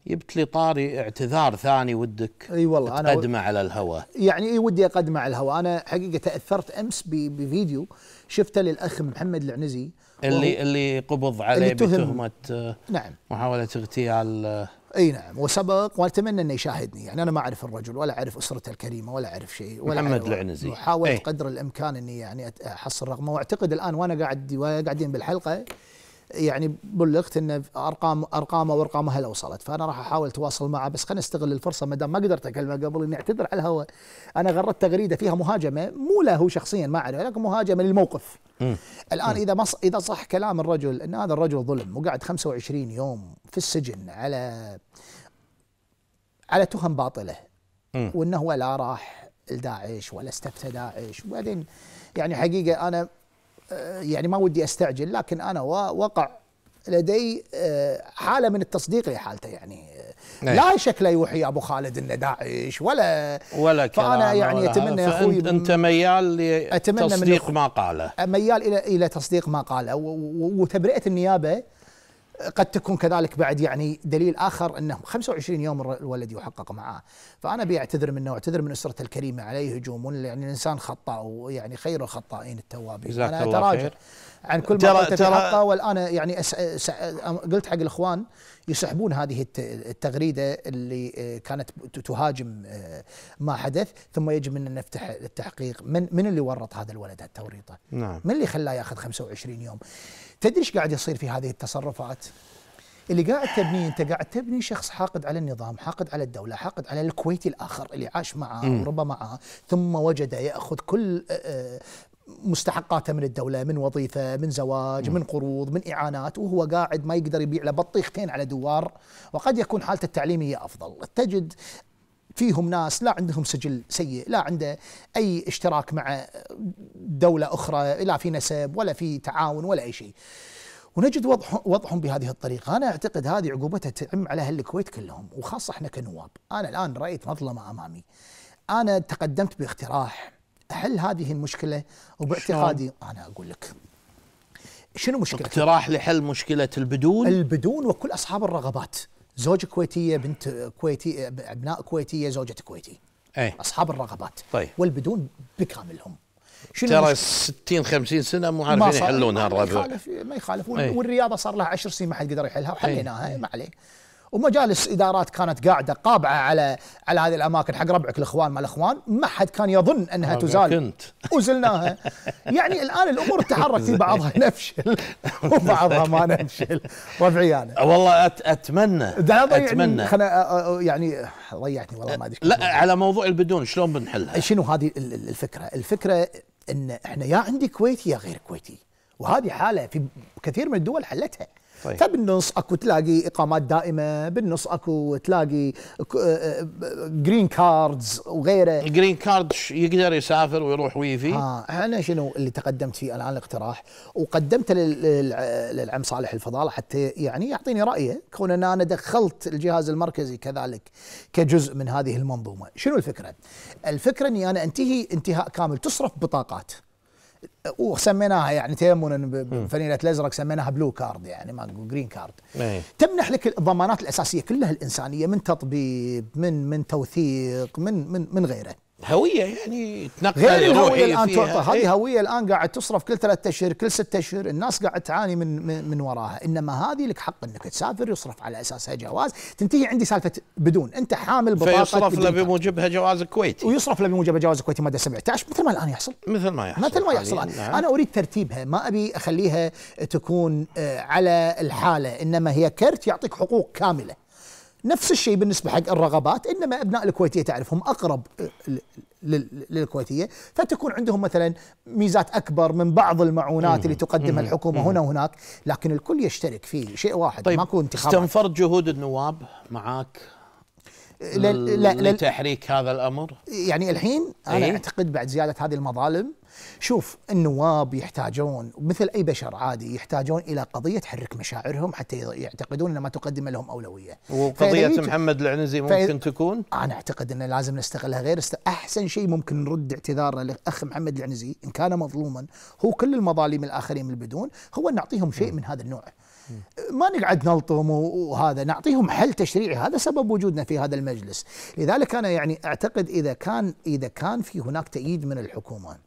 جبت لي طاري اعتذار ثاني ودك اي والله انا اقدمه على الهواء يعني اي ودي اقدمه على الهواء انا حقيقه تاثرت امس بفيديو شفته للاخ محمد العنزي اللي اللي قبض عليه اللي بتهمه آه، نعم محاوله اغتيال آه، اي نعم وسبق واتمنى انه يشاهدني يعني انا ما اعرف الرجل ولا اعرف اسرته الكريمه ولا اعرف شيء ولا محمد العنزي وحاولت ايه؟ قدر الامكان اني يعني احصل رقمه واعتقد الان وانا قاعد قاعدين بالحلقه يعني بلغت ان ارقام ارقامه وارقامها لو وصلت فانا راح احاول اتواصل معه بس خلينا نستغل الفرصه ما دام ما قدرت اكلمه قبل اني اعتذر على الهواء انا غردت تغريده فيها مهاجمه مو له هو شخصيا ما عليه لكن مهاجمه للموقف مم. الان مم. اذا مص... اذا صح كلام الرجل ان هذا الرجل ظلم وقعد 25 يوم في السجن على على تهم باطله مم. وانه لا راح لداعش ولا استفتى داعش وبعدين يعني حقيقه انا آه، يعني ما ودي استعجل لكن انا وقع لدي آه، حاله من التصديق لحالته يعني آه، نعم. لا شكله يوحي ابو خالد انه داعش ولا ولا كلام فانا يعني ولا اتمنى يا اخوي انت ميال لتصديق ما قاله ميال الى الى تصديق ما قاله وتبرئه النيابه قد تكون كذلك بعد يعني دليل اخر انه 25 يوم الولد يحقق معاه، فانا ابي اعتذر منه واعتذر من اسرته الكريمه عليه هجوم يعني الانسان خطاء ويعني خير الخطائين التوابين انا اتراجع عن كل ما قلت والان يعني أس... أس... قلت حق الاخوان يسحبون هذه التغريده اللي آه، كانت تهاجم آه، ما حدث ثم يجب ان نفتح التحقيق من من اللي ورط هذا الولد هالتوريطه؟ نعم من اللي خلاه ياخذ 25 يوم؟ تدري ايش قاعد يصير في هذه التصرفات اللي قاعد تبنيه انت قاعد تبني شخص حاقد على النظام حاقد على الدوله حاقد على الكويتي الاخر اللي عاش معه وربى معه ثم وجد ياخذ كل آه، آه، مستحقاته من الدوله من وظيفه من زواج من قروض من اعانات وهو قاعد ما يقدر يبيع له بطيختين على دوار وقد يكون حالته التعليميه افضل تجد فيهم ناس لا عندهم سجل سيء لا عنده أي اشتراك مع دولة أخرى لا في نسب ولا في تعاون ولا أي شيء ونجد وضع وضعهم بهذه الطريقة أنا أعتقد هذه عقوبتها تعم على أهل الكويت كلهم وخاصة إحنا كنواب أنا الآن رأيت مظلمة أمامي أنا تقدمت باقتراح أحل هذه المشكلة وباعتقادي أنا أقول لك شنو مشكلة اقتراح لحل مشكلة البدون البدون وكل أصحاب الرغبات زوجة كويتية بنت كويتي أبناء كويتية زوجة كويتي أي. أصحاب الرغبات طيب. والبدون بكاملهم شنو ترى 60 50 سنه مو عارفين يحلون الربع ما يخالف ما يخالف إيه. والرياضه صار لها 10 سنين ما حد قدر يحلها إيه. وحليناها ما عليه ومجالس ادارات كانت قاعده قابعه على على هذه الاماكن حق ربعك الاخوان مع الاخوان ما حد كان يظن انها آه، تزال كنت وزلناها يعني الان الامور تحرك في بعضها <laughs> نفشل وبعضها ما نفشل ربعي انا والله اتمنى اتمنى خنا يعني ضيعتني والله ما ادري لا على موضوع البدون شلون بنحلها شنو هذه الفكره الفكره ان احنا يا عندي كويتي يا غير كويتي وهذه حاله في كثير من الدول حلتها طيب. فبالنص اكو تلاقي اقامات دائمه بالنص اكو تلاقي جرين كاردز آه، آه، وغيره الجرين كارد يقدر يسافر ويروح ويجي اه انا شنو اللي تقدمت فيه الان الاقتراح وقدمته للعم صالح الفضاله حتى يعني يعطيني رايه كون ان انا دخلت الجهاز المركزي كذلك كجزء من هذه المنظومه شنو الفكره الفكره اني انا انتهي انتهاء كامل تصرف بطاقات وسميناها يعني تيمنا بفنيله الازرق سميناها بلو كارد يعني ما نقول جرين كارد مي. تمنح لك الضمانات الاساسيه كلها الانسانيه من تطبيب من من توثيق من من من غيره هويه يعني تنقل غير الهويه الان تعطى هذه إيه؟ هويه الان قاعد تصرف كل ثلاثة اشهر كل ستة اشهر الناس قاعد تعاني من من, من وراها انما هذه لك حق انك تسافر يصرف على اساسها جواز تنتهي عندي سالفه بدون انت حامل بطاقه فيصرف له بموجبها جواز كويتي ويصرف له بموجبها جواز كويتي ماده 17 مثل ما الان يحصل مثل ما يحصل مثل ما يحصل نعم. انا اريد ترتيبها ما ابي اخليها تكون آه، على الحاله انما هي كرت يعطيك حقوق كامله نفس الشيء بالنسبة حق الرغبات إنما أبناء الكويتية تعرفهم أقرب آه، للكويتية فتكون عندهم مثلا ميزات أكبر من بعض المعونات اللي تقدمها الحكومة هنا وهناك لكن الكل يشترك في شيء واحد طيب ماكو انتخابات استنفرت جهود النواب معاك لتحريك هذا الأمر يعني الحين أنا إيه. أعتقد بعد زيادة هذه المظالم شوف النواب يحتاجون مثل اي بشر عادي يحتاجون الى قضيه تحرك مشاعرهم حتى يعتقدون ان ما تقدم لهم اولويه وقضيه محمد العنزي ممكن تكون انا اعتقد ان لازم نستغلها غير است... احسن شيء ممكن نرد اعتذارنا لاخ محمد العنزي ان كان مظلوما هو كل المظالم الاخرين من بدون هو نعطيهم شيء من هذا النوع ما نقعد نلطم وهذا نعطيهم حل تشريعي هذا سبب وجودنا في هذا المجلس لذلك انا يعني اعتقد اذا كان اذا كان في هناك تأييد من الحكومه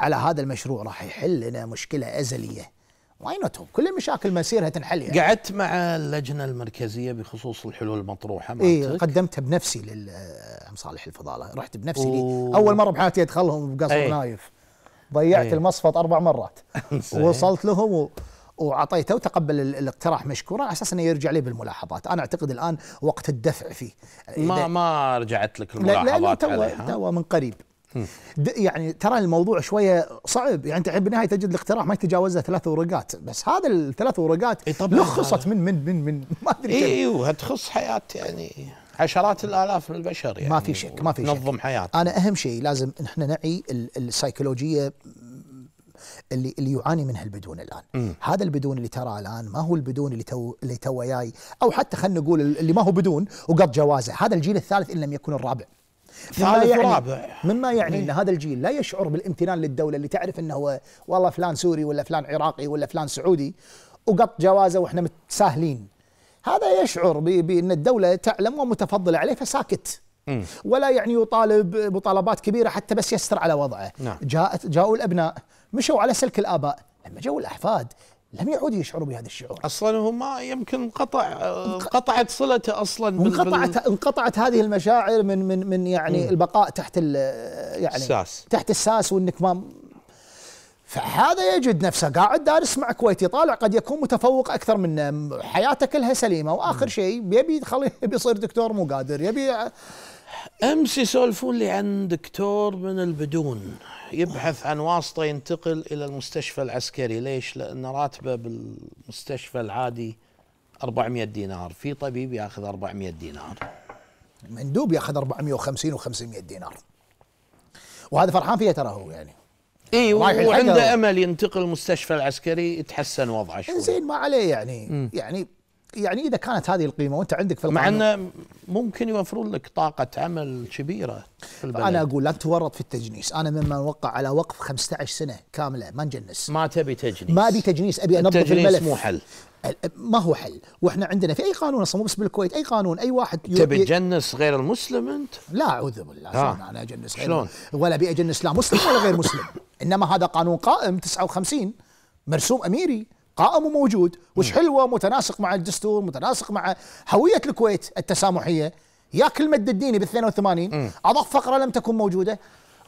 على هذا المشروع راح يحل لنا مشكله ازليه واي نوت كل المشاكل مسيرها تنحل يعني. قعدت مع اللجنه المركزيه بخصوص الحلول المطروحه اي قدمتها بنفسي لام آه، صالح الفضاله رحت بنفسي لي اول مره بحياتي ادخلهم بقصر إيه. نايف ضيعت إيه. المصفط اربع مرات <laughs> وصلت لهم و... وعطيته وتقبل الاقتراح مشكورا على اساس انه يرجع لي بالملاحظات، انا اعتقد الان وقت الدفع فيه. ما ما رجعت لك الملاحظات لا لا تو من قريب يعني ترى الموضوع شويه صعب يعني انت بالنهايه تجد الاقتراح ما يتجاوزه ثلاث ورقات بس هذا الثلاث ورقات إيه لخصت من من من من ما ادري اي إيوه، وهتخص حياه يعني عشرات الالاف من البشر يعني ما في شك ما في شك نظم حياه انا اهم شيء لازم احنا نعي السيكولوجيه اللي اللي يعاني منها البدون الان م. هذا البدون اللي ترى الان ما هو البدون اللي تو اللي تو جاي او حتى خلينا نقول اللي ما هو بدون وقط جوازه هذا الجيل الثالث ان لم يكن الرابع فهذا يعني رابع مما يعني إيه. ان هذا الجيل لا يشعر بالامتنان للدوله اللي تعرف انه هو والله فلان سوري ولا فلان عراقي ولا فلان سعودي وقط جوازه واحنا متساهلين هذا يشعر بان الدوله تعلم ومتفضله عليه فساكت ولا يعني يطالب مطالبات كبيره حتى بس يستر على وضعه نعم. جاءت جاءوا الابناء مشوا على سلك الاباء لما جاءوا الاحفاد لم يعود يشعر بهذا الشعور اصلا هو ما يمكن قطع آه، انقطعت صلته اصلا انقطعت انقطعت هذه المشاعر من من من يعني مم. البقاء تحت يعني الساس تحت الساس وانك ما فهذا يجد نفسه قاعد دارس مع كويتي طالع قد يكون متفوق اكثر منه حياته كلها سليمه واخر شيء يبي <laughs> يبي يصير دكتور مو قادر يبي امس يسولفون لي عن دكتور من البدون يبحث عن واسطه ينتقل الى المستشفى العسكري ليش لان راتبه بالمستشفى العادي 400 دينار في طبيب ياخذ 400 دينار مندوب ياخذ 450 و500 دينار وهذا فرحان فيها ترى هو يعني اي وعنده امل ينتقل المستشفى العسكري يتحسن وضعه شوي زين ما عليه يعني م. يعني يعني اذا كانت هذه القيمه وانت عندك في القانون مع انه ممكن يوفرون لك طاقه عمل كبيره في البلد انا اقول لا تورط في التجنيس، انا مما وقع على وقف 15 سنه كامله ما نجنس ما تبي تجنيس ما ابي تجنيس ابي انظف الملف التجنيس مو حل ما هو حل واحنا عندنا في اي قانون اصلا مو بس بالكويت اي قانون اي واحد تبي تجنس غير المسلم انت لا اعوذ بالله آه. انا اجنس غير شلون ولا ابي اجنس لا مسلم ولا غير مسلم انما هذا قانون قائم 59 مرسوم اميري قائم وموجود وش حلوه متناسق مع الدستور متناسق مع هويه الكويت التسامحيه يا كلمه الديني بال 82 اضاف فقره لم تكن موجوده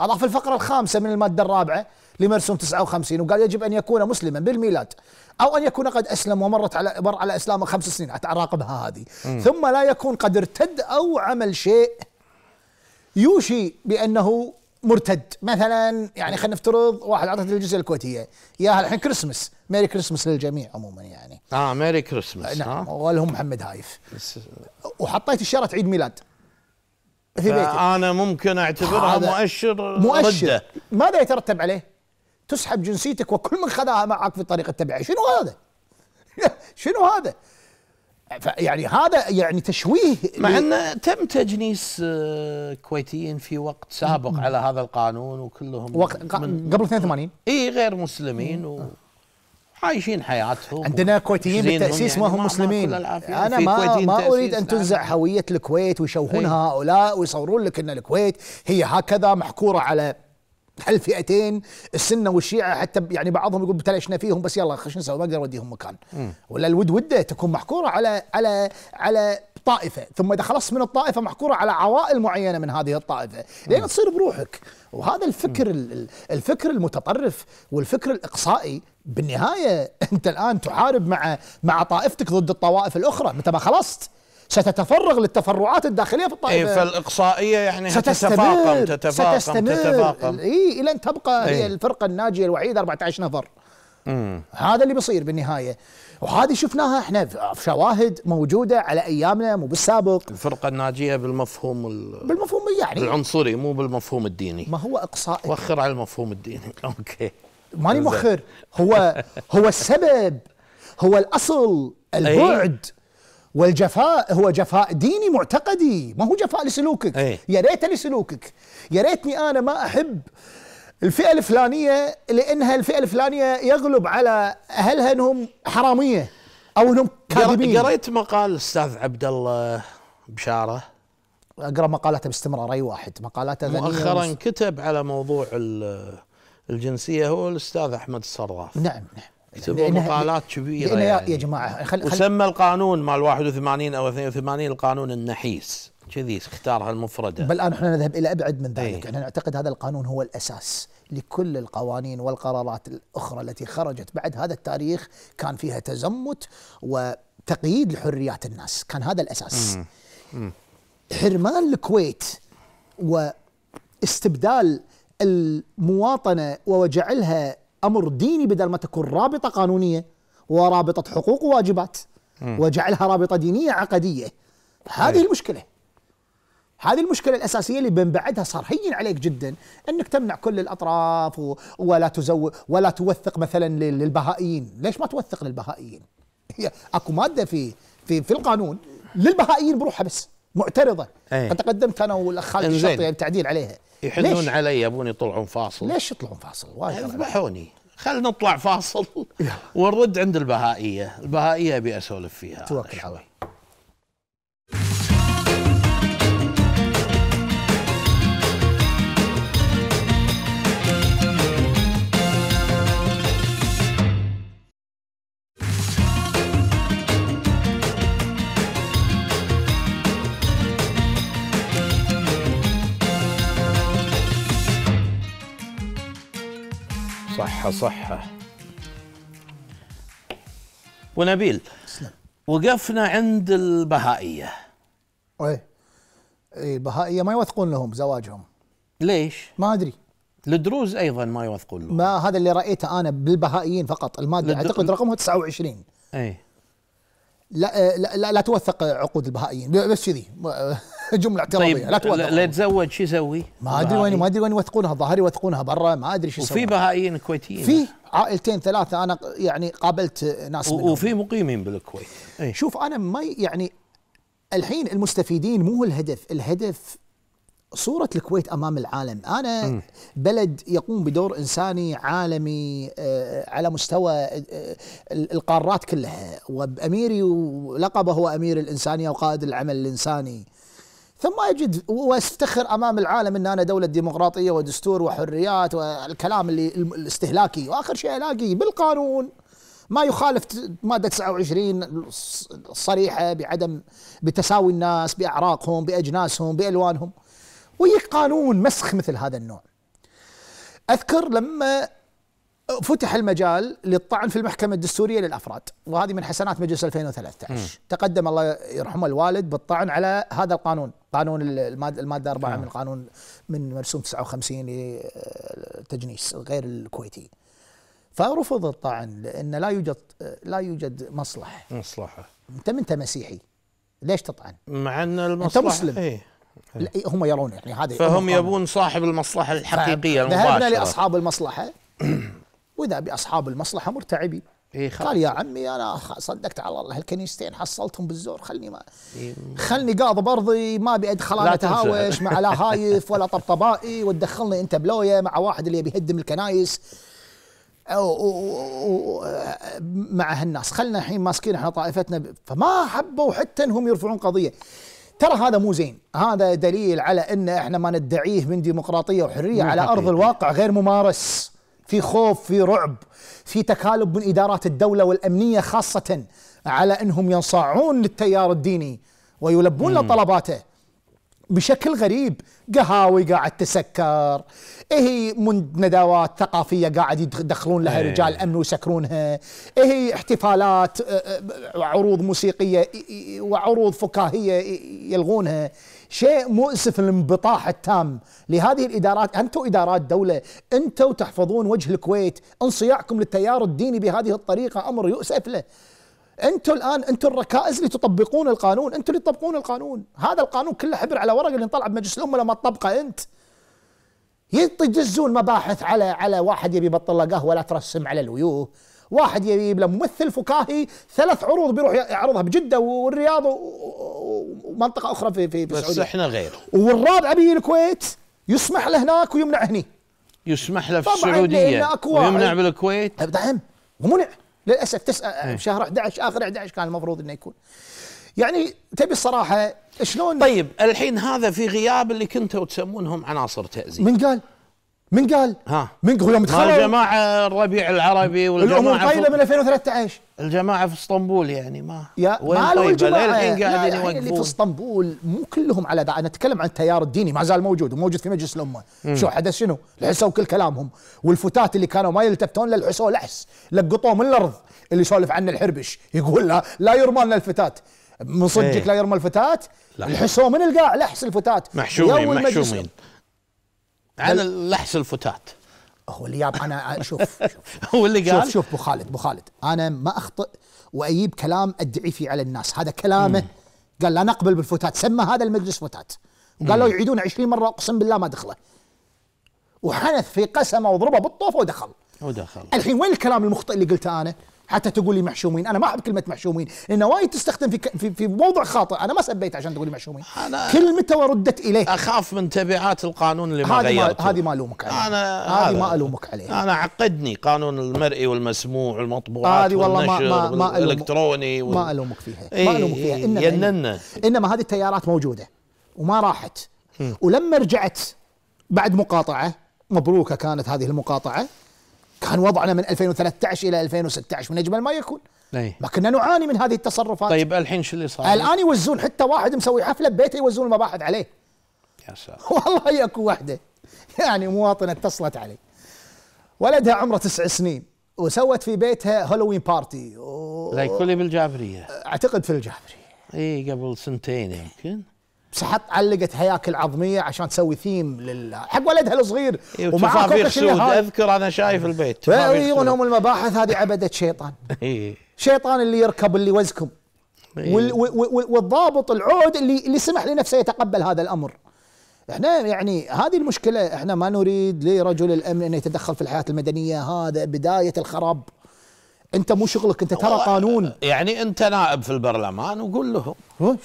اضاف الفقره الخامسه من الماده الرابعه لمرسوم 59 وقال يجب ان يكون مسلما بالميلاد او ان يكون قد اسلم ومرت على مر على اسلامه خمس سنين اتراقبها هذه ثم لا يكون قد ارتد او عمل شيء يوشي بانه مرتد مثلا يعني خلينا نفترض واحد عطته الجزء الكويتيه ياها الحين كريسمس ميري كريسمس للجميع عموما يعني اه ميري كريسمس نعم آه. والهم محمد هايف آه. وحطيت اشاره عيد ميلاد في بيتي انا ممكن اعتبرها مؤشر مؤشر ردة. ماذا يترتب عليه؟ تسحب جنسيتك وكل من خذاها معك في طريق التبعيه شنو هذا؟ <laughs> شنو هذا؟ يعني هذا يعني تشويه مع انه تم تجنيس آه، كويتيين في وقت سابق على هذا القانون وكلهم وقت قبل 82 اي غير مسلمين و عايشين حياتهم عندنا كويتيين بالتاسيس يعني ما هم مسلمين انا ما ما اريد ان نعم. تنزع هويه الكويت ويشوهون هؤلاء ويصورون لك ان الكويت هي هكذا محكوره على هالفئتين السنه والشيعه حتى يعني بعضهم يقول بتلاشنا فيهم بس يلا خش نسوي ما اقدر اوديهم مكان ولا الود وده تكون محكوره على على على طائفة ثم إذا خلصت من الطائفة محكورة على عوائل معينة من هذه الطائفة لين تصير بروحك وهذا الفكر الفكر المتطرف والفكر الإقصائي بالنهاية أنت الآن تحارب مع مع طائفتك ضد الطوائف الأخرى متى ما خلصت ستتفرغ للتفرعات الداخلية في الطائفة إيه فالإقصائية يعني ستستمر تتفاقم ستستمر تتفاقم إيه إلى أن تبقى إيه هي الفرقة الناجية الوحيدة 14 نفر مم. هذا اللي بيصير بالنهاية وهذه شفناها احنا في شواهد موجودة على أيامنا مو بالسابق الفرقة الناجية بالمفهوم بالمفهوم يعني العنصري مو بالمفهوم الديني ما هو إقصائي وخر على المفهوم الديني <laughs> أوكي ماني مؤخر هو هو السبب هو الأصل إيه. البعد أيه؟ والجفاء هو جفاء ديني معتقدي ما هو جفاء لسلوكك إيه. يا ريت لسلوكك يا ريتني انا ما احب الفئه الفلانيه لانها الفئه الفلانيه يغلب على اهلها انهم حراميه او انهم كاذبين قريت مقال الاستاذ عبد الله بشاره اقرا مقالاته باستمرار اي واحد مقالاته مؤخرا كتب على موضوع الجنسيه هو الاستاذ احمد الصراف نعم نعم كتبوا مقالات كبيره يعني يا جماعه خل خل وسمى القانون مال 81 او 82 القانون النحيس كذي اختارها المفرده بل الان احنا نذهب الى ابعد من ذلك، احنا إيه. نعتقد هذا القانون هو الاساس لكل القوانين والقرارات الاخرى التي خرجت بعد هذا التاريخ كان فيها تزمت وتقييد لحريات الناس، كان هذا الاساس. مم. مم. حرمان الكويت واستبدال المواطنه وجعلها امر ديني بدل ما تكون رابطه قانونيه ورابطه حقوق وواجبات وجعلها رابطه دينيه عقديه هذه إيه. المشكله هذه المشكلة الأساسية اللي من بعدها صار هين عليك جدا أنك تمنع كل الأطراف و... ولا تزو ولا توثق مثلا للبهائيين ليش ما توثق للبهائيين <laughs> هي أكو مادة في في, في القانون للبهائيين بروحها بس معترضة أيه. قدمت أنا والأخ خالد الشرطي يعني تعديل عليها يحنون علي يبون يطلعون فاصل ليش يطلعون فاصل؟ اذبحوني يعني خلنا نطلع فاصل ونرد عند البهائيه، البهائيه ابي اسولف فيها توكل على الله صحة صحة ونبيل وقفنا عند البهائية ايه البهائية ما يوثقون لهم زواجهم ليش؟ ما ادري الدروز ايضا ما يوثقون لهم ما هذا اللي رايته انا بالبهائيين فقط الماده لد... اعتقد رقمها 29 اي لا, آه، لا لا لا توثق عقود البهائيين بس كذي <laughs> جمله اعتراضيه طيب لا توثق لا يتزوج شو يسوي؟ ما ادري وين ما ادري وين يوثقونها الظاهر يوثقونها برا ما ادري شو يسوي وفي بهائيين كويتيين في عائلتين ثلاثه انا يعني قابلت ناس وفي مقيمين بالكويت ايه؟ شوف انا ما يعني الحين المستفيدين مو الهدف الهدف صورة الكويت أمام العالم أنا م. بلد يقوم بدور إنساني عالمي آه، على مستوى آه، القارات كلها وبأميري ولقبه هو أمير الإنسانية وقائد العمل الإنساني ثم يجد وافتخر امام العالم ان انا دوله ديمقراطيه ودستور وحريات والكلام اللي الاستهلاكي واخر شيء الاقي بالقانون ما يخالف ماده 29 الصريحه بعدم بتساوي الناس باعراقهم باجناسهم بالوانهم ويجيك قانون مسخ مثل هذا النوع اذكر لما فتح المجال للطعن في المحكمة الدستورية للأفراد وهذه من حسنات مجلس 2013 م. تقدم الله يرحمه الوالد بالطعن على هذا القانون قانون المادة 4 نعم. من قانون من مرسوم 59 للتجنيس آه، غير الكويتي فرفض الطعن لأن لا يوجد لا يوجد مصلح مصلحة أنت من أنت مسيحي ليش تطعن؟ مع أن المصلحة أنت مسلم ايه. لا إيه، هم يرون يعني هذا فهم يبون صاحب المصلحة الحقيقية المباشرة ذهبنا لأصحاب المصلحة <clears throat> واذا باصحاب المصلحه مرتعبين إيه قال يا عمي انا صدقت على الله هالكنيستين حصلتهم بالزور خلني ما إيه. خلني قاضب برضي ما ابي ادخل انا تهاوش مع لا <laughs> هايف ولا طبطبائي وتدخلني انت بلويه مع واحد اللي يبي يهدم الكنايس أو أو أو مع هالناس خلنا الحين ماسكين احنا طائفتنا فما حبوا حتى انهم يرفعون قضيه ترى هذا مو زين هذا دليل على ان احنا ما ندعيه من ديمقراطيه وحريه على ارض الواقع غير ممارس في خوف في رعب في تكالب من إدارات الدولة والأمنية خاصة على أنهم ينصاعون للتيار الديني ويلبون طلباته بشكل غريب قهاوي قاعد تسكر هي إيه ندوات ثقافيه قاعد يدخلون لها إيه. رجال امن ويسكرونها ايه احتفالات وعروض موسيقيه وعروض فكاهيه يلغونها شيء مؤسف الانبطاح التام لهذه الادارات انتم ادارات دوله انتم تحفظون وجه الكويت انصياعكم للتيار الديني بهذه الطريقه امر يؤسف له انتم الان انتم الركائز اللي تطبقون القانون انتم اللي تطبقون القانون هذا القانون كله حبر على ورق اللي طلع بمجلس الامه لما تطبقه انت يجزون مباحث على على واحد يبي يبطل له قهوه لا ترسم على الويوه واحد يجيب له ممثل فكاهي ثلاث عروض بيروح يعرضها بجده والرياض ومنطقه اخرى في في بس السعوديه بس احنا غير والرابع بي الكويت يسمح له هناك ويمنع هني يسمح له في السعوديه ويمنع بالكويت نعم ومنع للاسف تسعه إيه. شهر 11 اخر 11 كان المفروض انه يكون يعني تبي الصراحه شلون طيب الحين هذا في غياب اللي كنتوا تسمونهم عناصر تأزيز من قال من قال؟ ها من قال يوم دخلوا الجماعه الربيع العربي والجماعه الامور طيبه من 2013 الجماعه في اسطنبول يعني ما يا ما له الجماعه الحين قاعدين يوقفون اللي في اسطنبول مو كلهم على ذا انا اتكلم عن التيار الديني ما زال موجود وموجود في مجلس الامه مم. شو حدث شنو؟ لحسوا كل كلامهم والفتات اللي كانوا ما يلتفتون للحسوا لحس لقطوه من الارض اللي يسولف عنه الحربش يقول لا لا يرمى لنا الفتات من صدقك إيه. لا يرمى الفتات الحسوا من القاع لحس الفتات محشومين محشومين عن اللحس الفتات هو اللي جاب انا <laughs> شوف, هو اللي قال شوف شوف ابو خالد ابو خالد انا ما اخطئ واجيب كلام ادعي فيه على الناس هذا كلامه قال لا نقبل بالفتات سمى هذا المجلس فتات لو يعيدون 20 مره اقسم بالله ما دخله وحنث في قسمه وضربه بالطوفه ودخل ودخل الحين وين الكلام المخطئ اللي قلته انا؟ حتى تقول لي محشومين انا ما احب كلمه محشومين لان وايد تستخدم في, ك... في في موضع خاطئ انا ما سبيت عشان لي محشومين أنا كلمته وردت اليه اخاف من تبعات القانون اللي ما غيرته هذه ما الومك عليها انا هذه ما الومك عليها انا عقدني قانون المرئي والمسموع والمطبوعات هذه والله ما ما, ما الالكتروني وال... ما الومك فيها إيه ما الومك فيها انما يننا. انما هذه التيارات موجوده وما راحت ولما رجعت بعد مقاطعه مبروكه كانت هذه المقاطعه كان وضعنا من 2013 الى 2016 من اجمل ما يكون ما كنا نعاني من هذه التصرفات طيب الحين شو اللي صار؟ الان يوزون حتى واحد مسوي حفله ببيته يوزون المباحث عليه يا ساتر <laughs> والله ياكو وحده يعني مواطنه اتصلت علي ولدها عمره تسع سنين وسوت في بيتها هالوين بارتي و... لا يكون بالجعفريه اعتقد في الجعفريه اي قبل سنتين يمكن سحط علقت هياكل عظميه عشان تسوي ثيم لل حق ولدها الصغير إيه، ومعاكم سود اذكر انا شايف البيت يجونهم إيه، إيه، المباحث هذه عبده شيطان <laughs> شيطان اللي يركب اللي وزكم والضابط العود اللي اللي سمح لنفسه يتقبل هذا الامر احنا يعني هذه المشكله احنا ما نريد لرجل الامن ان يتدخل في الحياه المدنيه هذا بدايه الخراب انت مو شغلك انت ترى قانون يعني انت نائب في البرلمان وقول لهم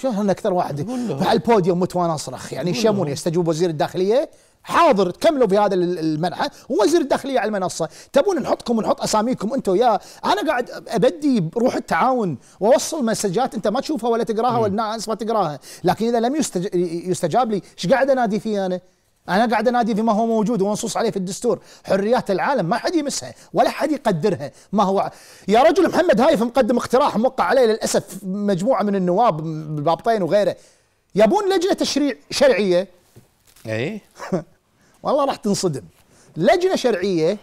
شو انا اكثر واحد على البوديوم مت وانا اصرخ يعني شمون يستجوب وزير الداخليه حاضر تكملوا في هذا المنحة ووزير الداخلية على المنصة تبون نحطكم ونحط أساميكم أنتوا يا أنا قاعد أبدي بروح التعاون وأوصل مسجات أنت ما تشوفها ولا تقراها والناس ما تقراها لكن إذا لم يستجاب لي إيش قاعد أنادي فيه أنا انا قاعد انادي فيما هو موجود ومنصوص عليه في الدستور حريات العالم ما حد يمسها ولا حد يقدرها ما هو يا رجل محمد هايف مقدم اقتراح موقع عليه للاسف مجموعه من النواب بالبابطين وغيره يبون لجنه تشريع شرعيه اي <laughs> والله راح تنصدم لجنه شرعيه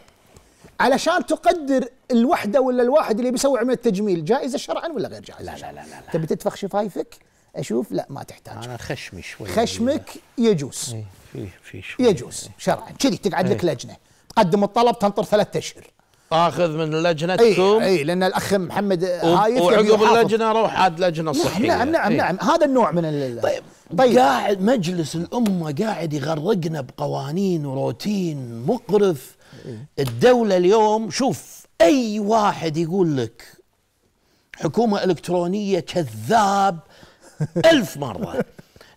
علشان تقدر الوحده ولا الواحد اللي بيسوي عمليه تجميل جائزه شرعا ولا غير جائزه لا لا لا لا تبي تدفخ شفايفك اشوف لا ما تحتاج انا خشمي شوي خشمك يجوز في في يجوز شرعا كذي تقعد لك إيه. لجنه تقدم الطلب تنطر ثلاثة اشهر اخذ من لجنتكم إيه، اي اي لان الاخ محمد هايف وعقب اللجنه روح عاد لجنه نعم، صحيه نعم نعم نعم, نعم هذا النوع من طيب طيب قاعد مجلس الامه قاعد يغرقنا بقوانين وروتين مقرف الدوله اليوم شوف اي واحد يقول لك حكومه الكترونيه كذاب ألف مره <laughs>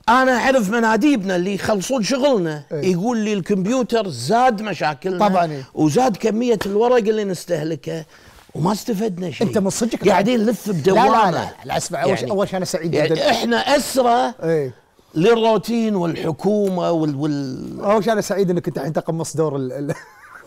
انا اعرف مناديبنا اللي يخلصون شغلنا أي. يقول لي الكمبيوتر زاد مشاكلنا طبعا وزاد كميه الورق اللي نستهلكه وما استفدنا شيء انت من صدقك قاعدين نلف بدوامه لا لا, لا, اسمع اول يعني اول شيء انا سعيد يعني جدا احنا اسرى أي. للروتين والحكومه وال, وال... اول شيء انا سعيد انك انت الحين تقمص دور ال...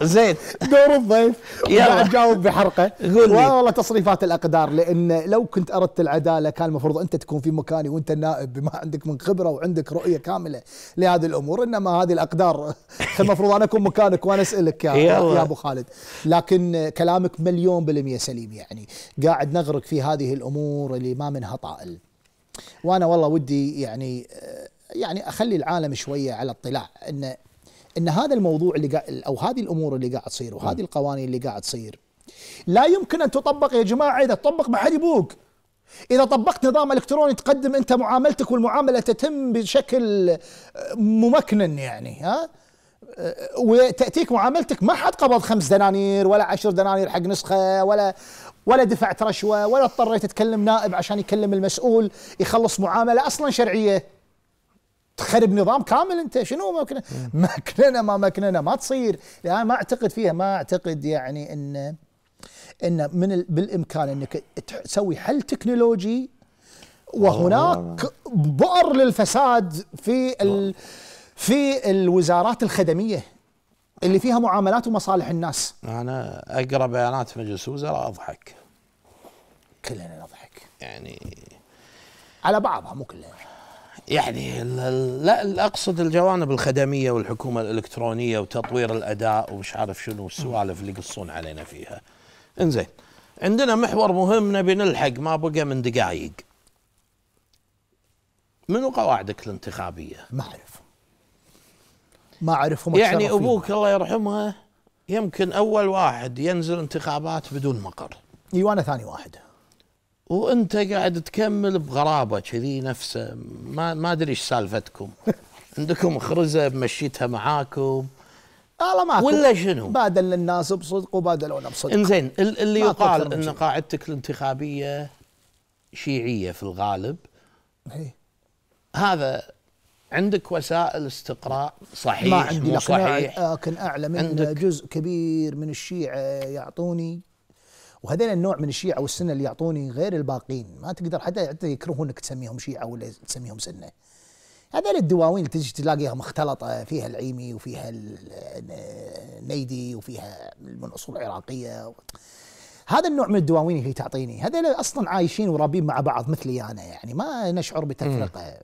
زين دور الضيف يلا جاوب بحرقه قول لي والله تصريفات الاقدار لان لو كنت اردت العداله كان المفروض انت تكون في مكاني وانت النائب بما عندك من خبره وعندك رؤيه كامله لهذه الامور انما هذه الاقدار <laughs> المفروض انا اكون مكانك وانا اسالك يا يا ابو خالد لكن كلامك مليون بالميه سليم يعني قاعد نغرق في هذه الامور اللي ما منها طائل وانا والله ودي يعني يعني اخلي العالم شويه على اطلاع ان ان هذا الموضوع اللي قا... او هذه الامور اللي قاعد تصير وهذه القوانين اللي قاعد تصير لا يمكن ان تطبق يا جماعه اذا تطبق ما حد يبوك اذا طبقت نظام الكتروني تقدم انت معاملتك والمعامله تتم بشكل آه، ممكنن يعني ها آه، وتاتيك معاملتك ما حد قبض خمس دنانير ولا عشر دنانير حق نسخه ولا ولا دفعت رشوه ولا اضطريت تكلم نائب عشان يكلم المسؤول يخلص معامله اصلا شرعيه تخرب نظام كامل انت شنو مكننا مكننه ما مكننا ما تصير يعني ما اعتقد فيها ما اعتقد يعني ان ان من بالامكان انك تسوي حل تكنولوجي وهناك بؤر للفساد في ال في الوزارات الخدميه اللي فيها معاملات ومصالح الناس انا اقرا بيانات مجلس الوزراء اضحك كلنا نضحك يعني على بعضها مو كلنا يعني لا اقصد الجوانب الخدميه والحكومه الالكترونيه وتطوير الاداء ومش عارف شنو السوالف اللي يقصون علينا فيها. انزين عندنا محور مهم نبي نلحق ما بقى من دقائق. منو قواعدك الانتخابيه؟ ما اعرف. ما اعرف يعني ابوك الله يرحمه يمكن اول واحد ينزل انتخابات بدون مقر. اي وانا ثاني واحد. وانت قاعد تكمل بغرابه كذي نفسه ما ما ادري ايش سالفتكم <laughs> عندكم خرزه مشيتها معاكم والله ما ولا شنو؟ بادل الناس بصدق وبادلونا بصدق انزين اللي يقال ان قاعدتك الانتخابيه شيعيه في الغالب هي. إيه. هذا عندك وسائل استقراء صحيح ما عندي مو صحيح لكن اعلم ان جزء كبير من الشيعه يعطوني وهذين النوع من الشيعة والسنة اللي يعطوني غير الباقين ما تقدر حتى يكرهونك تسميهم شيعة ولا تسميهم سنة هذين الدواوين اللي تجي تلاقيها مختلطة آه، فيها العيمي وفيها آه، النيدي وفيها من أصول عراقية هذا النوع من الدواوين اللي تعطيني هذول اصلا عايشين ورابين مع بعض مثلي انا يعني ما نشعر بتفرقه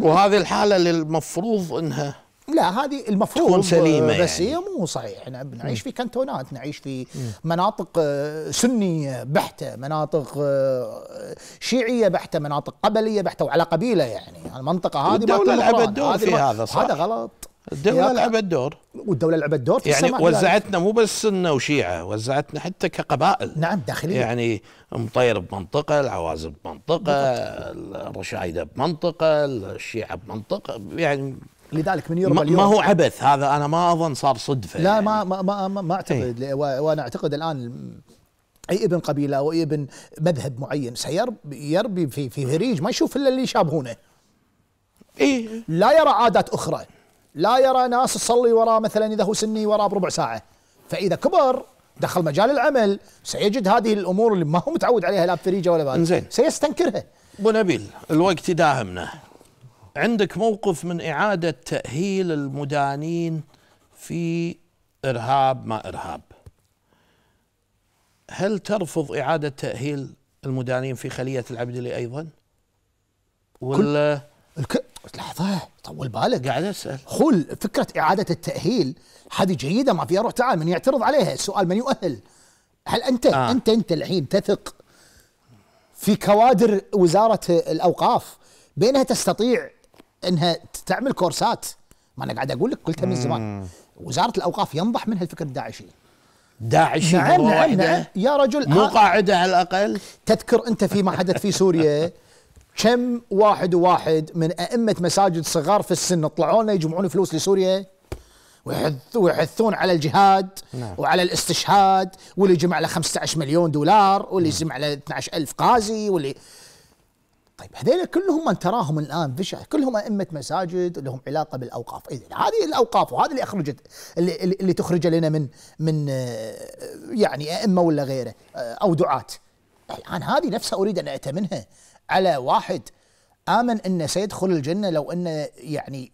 وهذه الحاله اللي المفروض انها لا هذه المفروض تكون آه، سليمه بس يعني. هي مو صحيح احنا نعم، بنعيش في كنتونات نعيش في مناطق آه، سنيه بحته مناطق آه، شيعيه بحته مناطق قبليه بحته وعلى قبيله يعني, يعني المنطقه هذه الدوله لعبت دور في هذا صح هذا غلط الدولة لعبت دور والدولة لعبت دور في يعني, يعني وزعتنا مو بس سنة وشيعة وزعتنا حتى كقبائل نعم داخلية يعني مطير بمنطقة العوازب بمنطقة الرشايدة بمنطقة الشيعة بمنطقة يعني لذلك من يوربا ما هو عبث هذا انا ما اظن صار صدفه لا يعني ما ما ما, ما إيه. اعتقد وانا اعتقد الان اي ابن قبيله او اي ابن مذهب معين سيربي في في هريج ما يشوف الا اللي يشابهونه اي لا يرى عادات اخرى لا يرى ناس تصلي وراه مثلا اذا هو سني وراه بربع ساعه فاذا كبر دخل مجال العمل سيجد هذه الامور اللي ما هو متعود عليها لا بفريجه ولا بعد زين سيستنكرها ابو نبيل الوقت داهمنا عندك موقف من إعادة تأهيل المدانين في إرهاب ما إرهاب هل ترفض إعادة تأهيل المدانين في خلية العبدلي أيضا ولا الك... لحظة طول بالك قاعد أسأل خل فكرة إعادة التأهيل هذه جيدة ما فيها روح تعال من يعترض عليها السؤال من يؤهل هل أنت آه. أنت أنت الحين تثق في كوادر وزارة الأوقاف بأنها تستطيع انها تعمل كورسات ما انا قاعد اقول لك قلتها من زمان وزاره الاوقاف ينضح منها الفكر الداعشي داعشي نعم نعم, نعم يا رجل آه. مو قاعده على الاقل تذكر انت فيما حدث في سوريا <laughs> كم واحد وواحد من ائمه مساجد صغار في السن طلعوا لنا يجمعون فلوس لسوريا ويحثون على الجهاد نعم. وعلى الاستشهاد واللي جمع له 15 مليون دولار واللي جمع له 12 ألف قازي واللي طيب هذين كلهم من تراهم الان فشع كلهم ائمه مساجد لهم علاقه بالاوقاف اذا هذه الاوقاف وهذا اللي اخرجت اللي, اللي تخرجه لنا من من آه، يعني ائمه ولا غيره آه، او دعاه الان هذه نفسها اريد ان اتمنها على واحد امن انه سيدخل الجنه لو انه يعني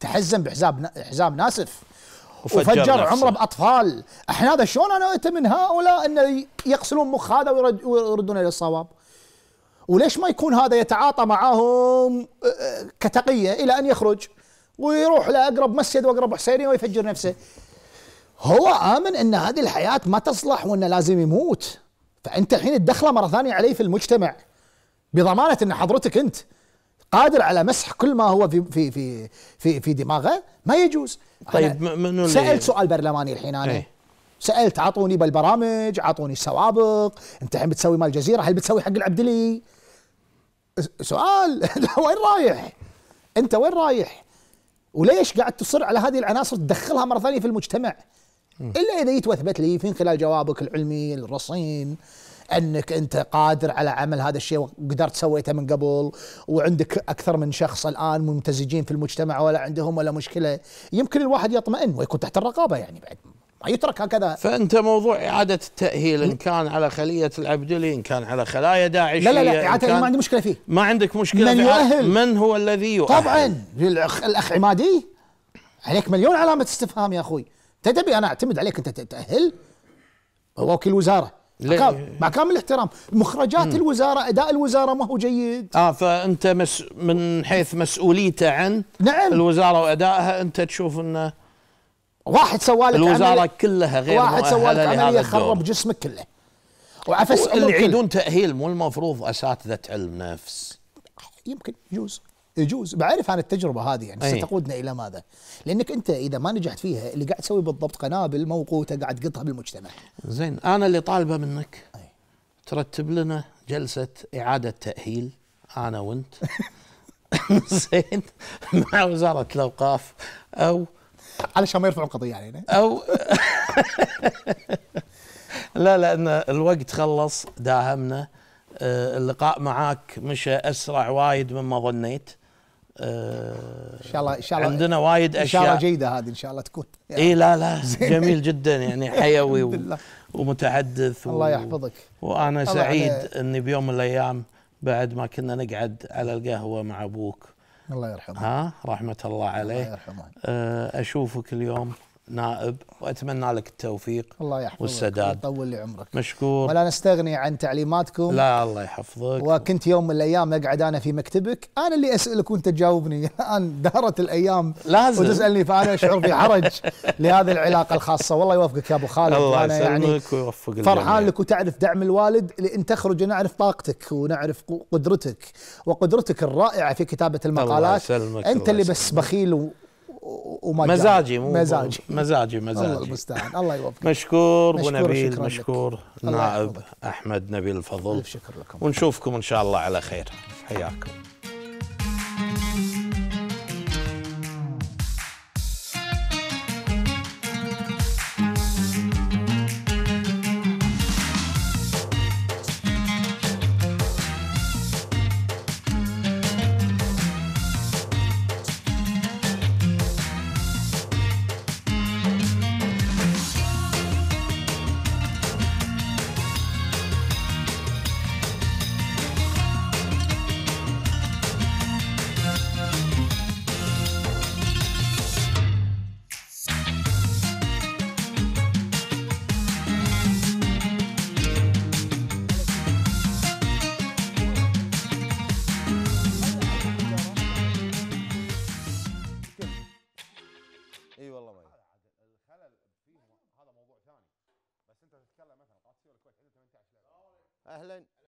تحزم بحزام حزام ناسف وفجر, وفجر عمره باطفال احنا هذا شلون انا اتمن هؤلاء انه يغسلون مخ هذا ويردون الى الصواب وليش ما يكون هذا يتعاطى معاهم أه، أه، كتقيه الى ان يخرج ويروح لاقرب مسجد واقرب حسيني ويفجر نفسه هو امن ان هذه الحياه ما تصلح وانه لازم يموت فانت الحين تدخله مره ثانيه عليه في المجتمع بضمانه ان حضرتك انت قادر على مسح كل ما هو في في في في, في دماغه ما يجوز طيب منو سالت سؤال برلماني الحين انا ايه؟ سالت اعطوني بالبرامج اعطوني السوابق انت الحين بتسوي مال الجزيره هل بتسوي حق العبدلي سؤال <laughs> وين رايح؟ انت وين رايح؟ وليش قاعد تصر على هذه العناصر تدخلها مره ثانيه في المجتمع؟ الا اذا جيت واثبت لي من خلال جوابك العلمي الرصين انك انت قادر على عمل هذا الشيء وقدرت سويته من قبل وعندك اكثر من شخص الان ممتزجين في المجتمع ولا عندهم ولا مشكله يمكن الواحد يطمئن ويكون تحت الرقابه يعني بعد يترك هكذا فانت موضوع اعاده التاهيل ان كان على خليه العبدلي ان كان على خلايا داعش لا لا لا اعاده ما عندي مشكله فيه ما عندك مشكله من يؤهل من هو الذي يؤهل طبعا الاخ عمادي عليك مليون علامه استفهام يا اخوي انت تبي انا اعتمد عليك انت تتاهل وكيل وزاره مع كامل الاحترام مخرجات م. الوزاره اداء الوزاره ما هو جيد اه فانت مس من حيث مسؤوليته عن نعم الوزاره وادائها انت تشوف انه واحد سوى لك الوزاره عملي. كلها غير واحد سوى لك عمليه خرب جسمك كله وعفس اللي يعيدون تاهيل مو المفروض اساتذه علم نفس يمكن يجوز يجوز بعرف عن التجربه هذه يعني أيه. ستقودنا الى ماذا؟ لانك انت اذا ما نجحت فيها اللي قاعد تسوي بالضبط قنابل موقوته قاعد تقطها بالمجتمع. زين انا اللي طالبه منك أيه. ترتب لنا جلسه اعاده تاهيل انا وانت <laughs> <laughs> زين مع وزاره الاوقاف او علشان ما يرفعوا القضيه علينا يعني. او <laughs> لا لان الوقت خلص داهمنا آه، اللقاء معاك مشى اسرع وايد مما ظنيت آه، ان شاء الله ان شاء الله عندنا وايد اشياء ان شاء الله جيده هذه ان شاء الله تكون يعني اي لا لا <laughs> جميل جدا يعني حيوي و... ومتحدث الله يحفظك وانا سعيد اني بيوم من الايام بعد ما كنا نقعد على القهوه مع ابوك الله يرحمه ها رحمه الله عليه الله يرحمه آه، أشوفك اليوم نائب واتمنى لك التوفيق الله يحفظك والسداد ويطول لي عمرك مشكور ولا نستغني عن تعليماتكم لا الله يحفظك وكنت يوم من الايام اقعد انا في مكتبك انا اللي اسالك وانت تجاوبني <laughs> الان دارت الايام لازم وتسالني فانا اشعر بحرج <laughs> لهذه العلاقه الخاصه والله يوفقك يا ابو خالد الله أنا يعني ويوفق فرحان لك وتعرف دعم الوالد لان تخرج نعرف طاقتك ونعرف قدرتك وقدرتك الرائعه في كتابه المقالات الله يسلمك انت الله اللي بس بخيل وما مزاجي مو مزاجي مزاجي <laughs> مزاجي الله المستعان الله يوفقك مشكور ابو نبيل مشكور نائب احمد نبيل الفضل شكر لكم ونشوفكم ان شاء الله على خير حياكم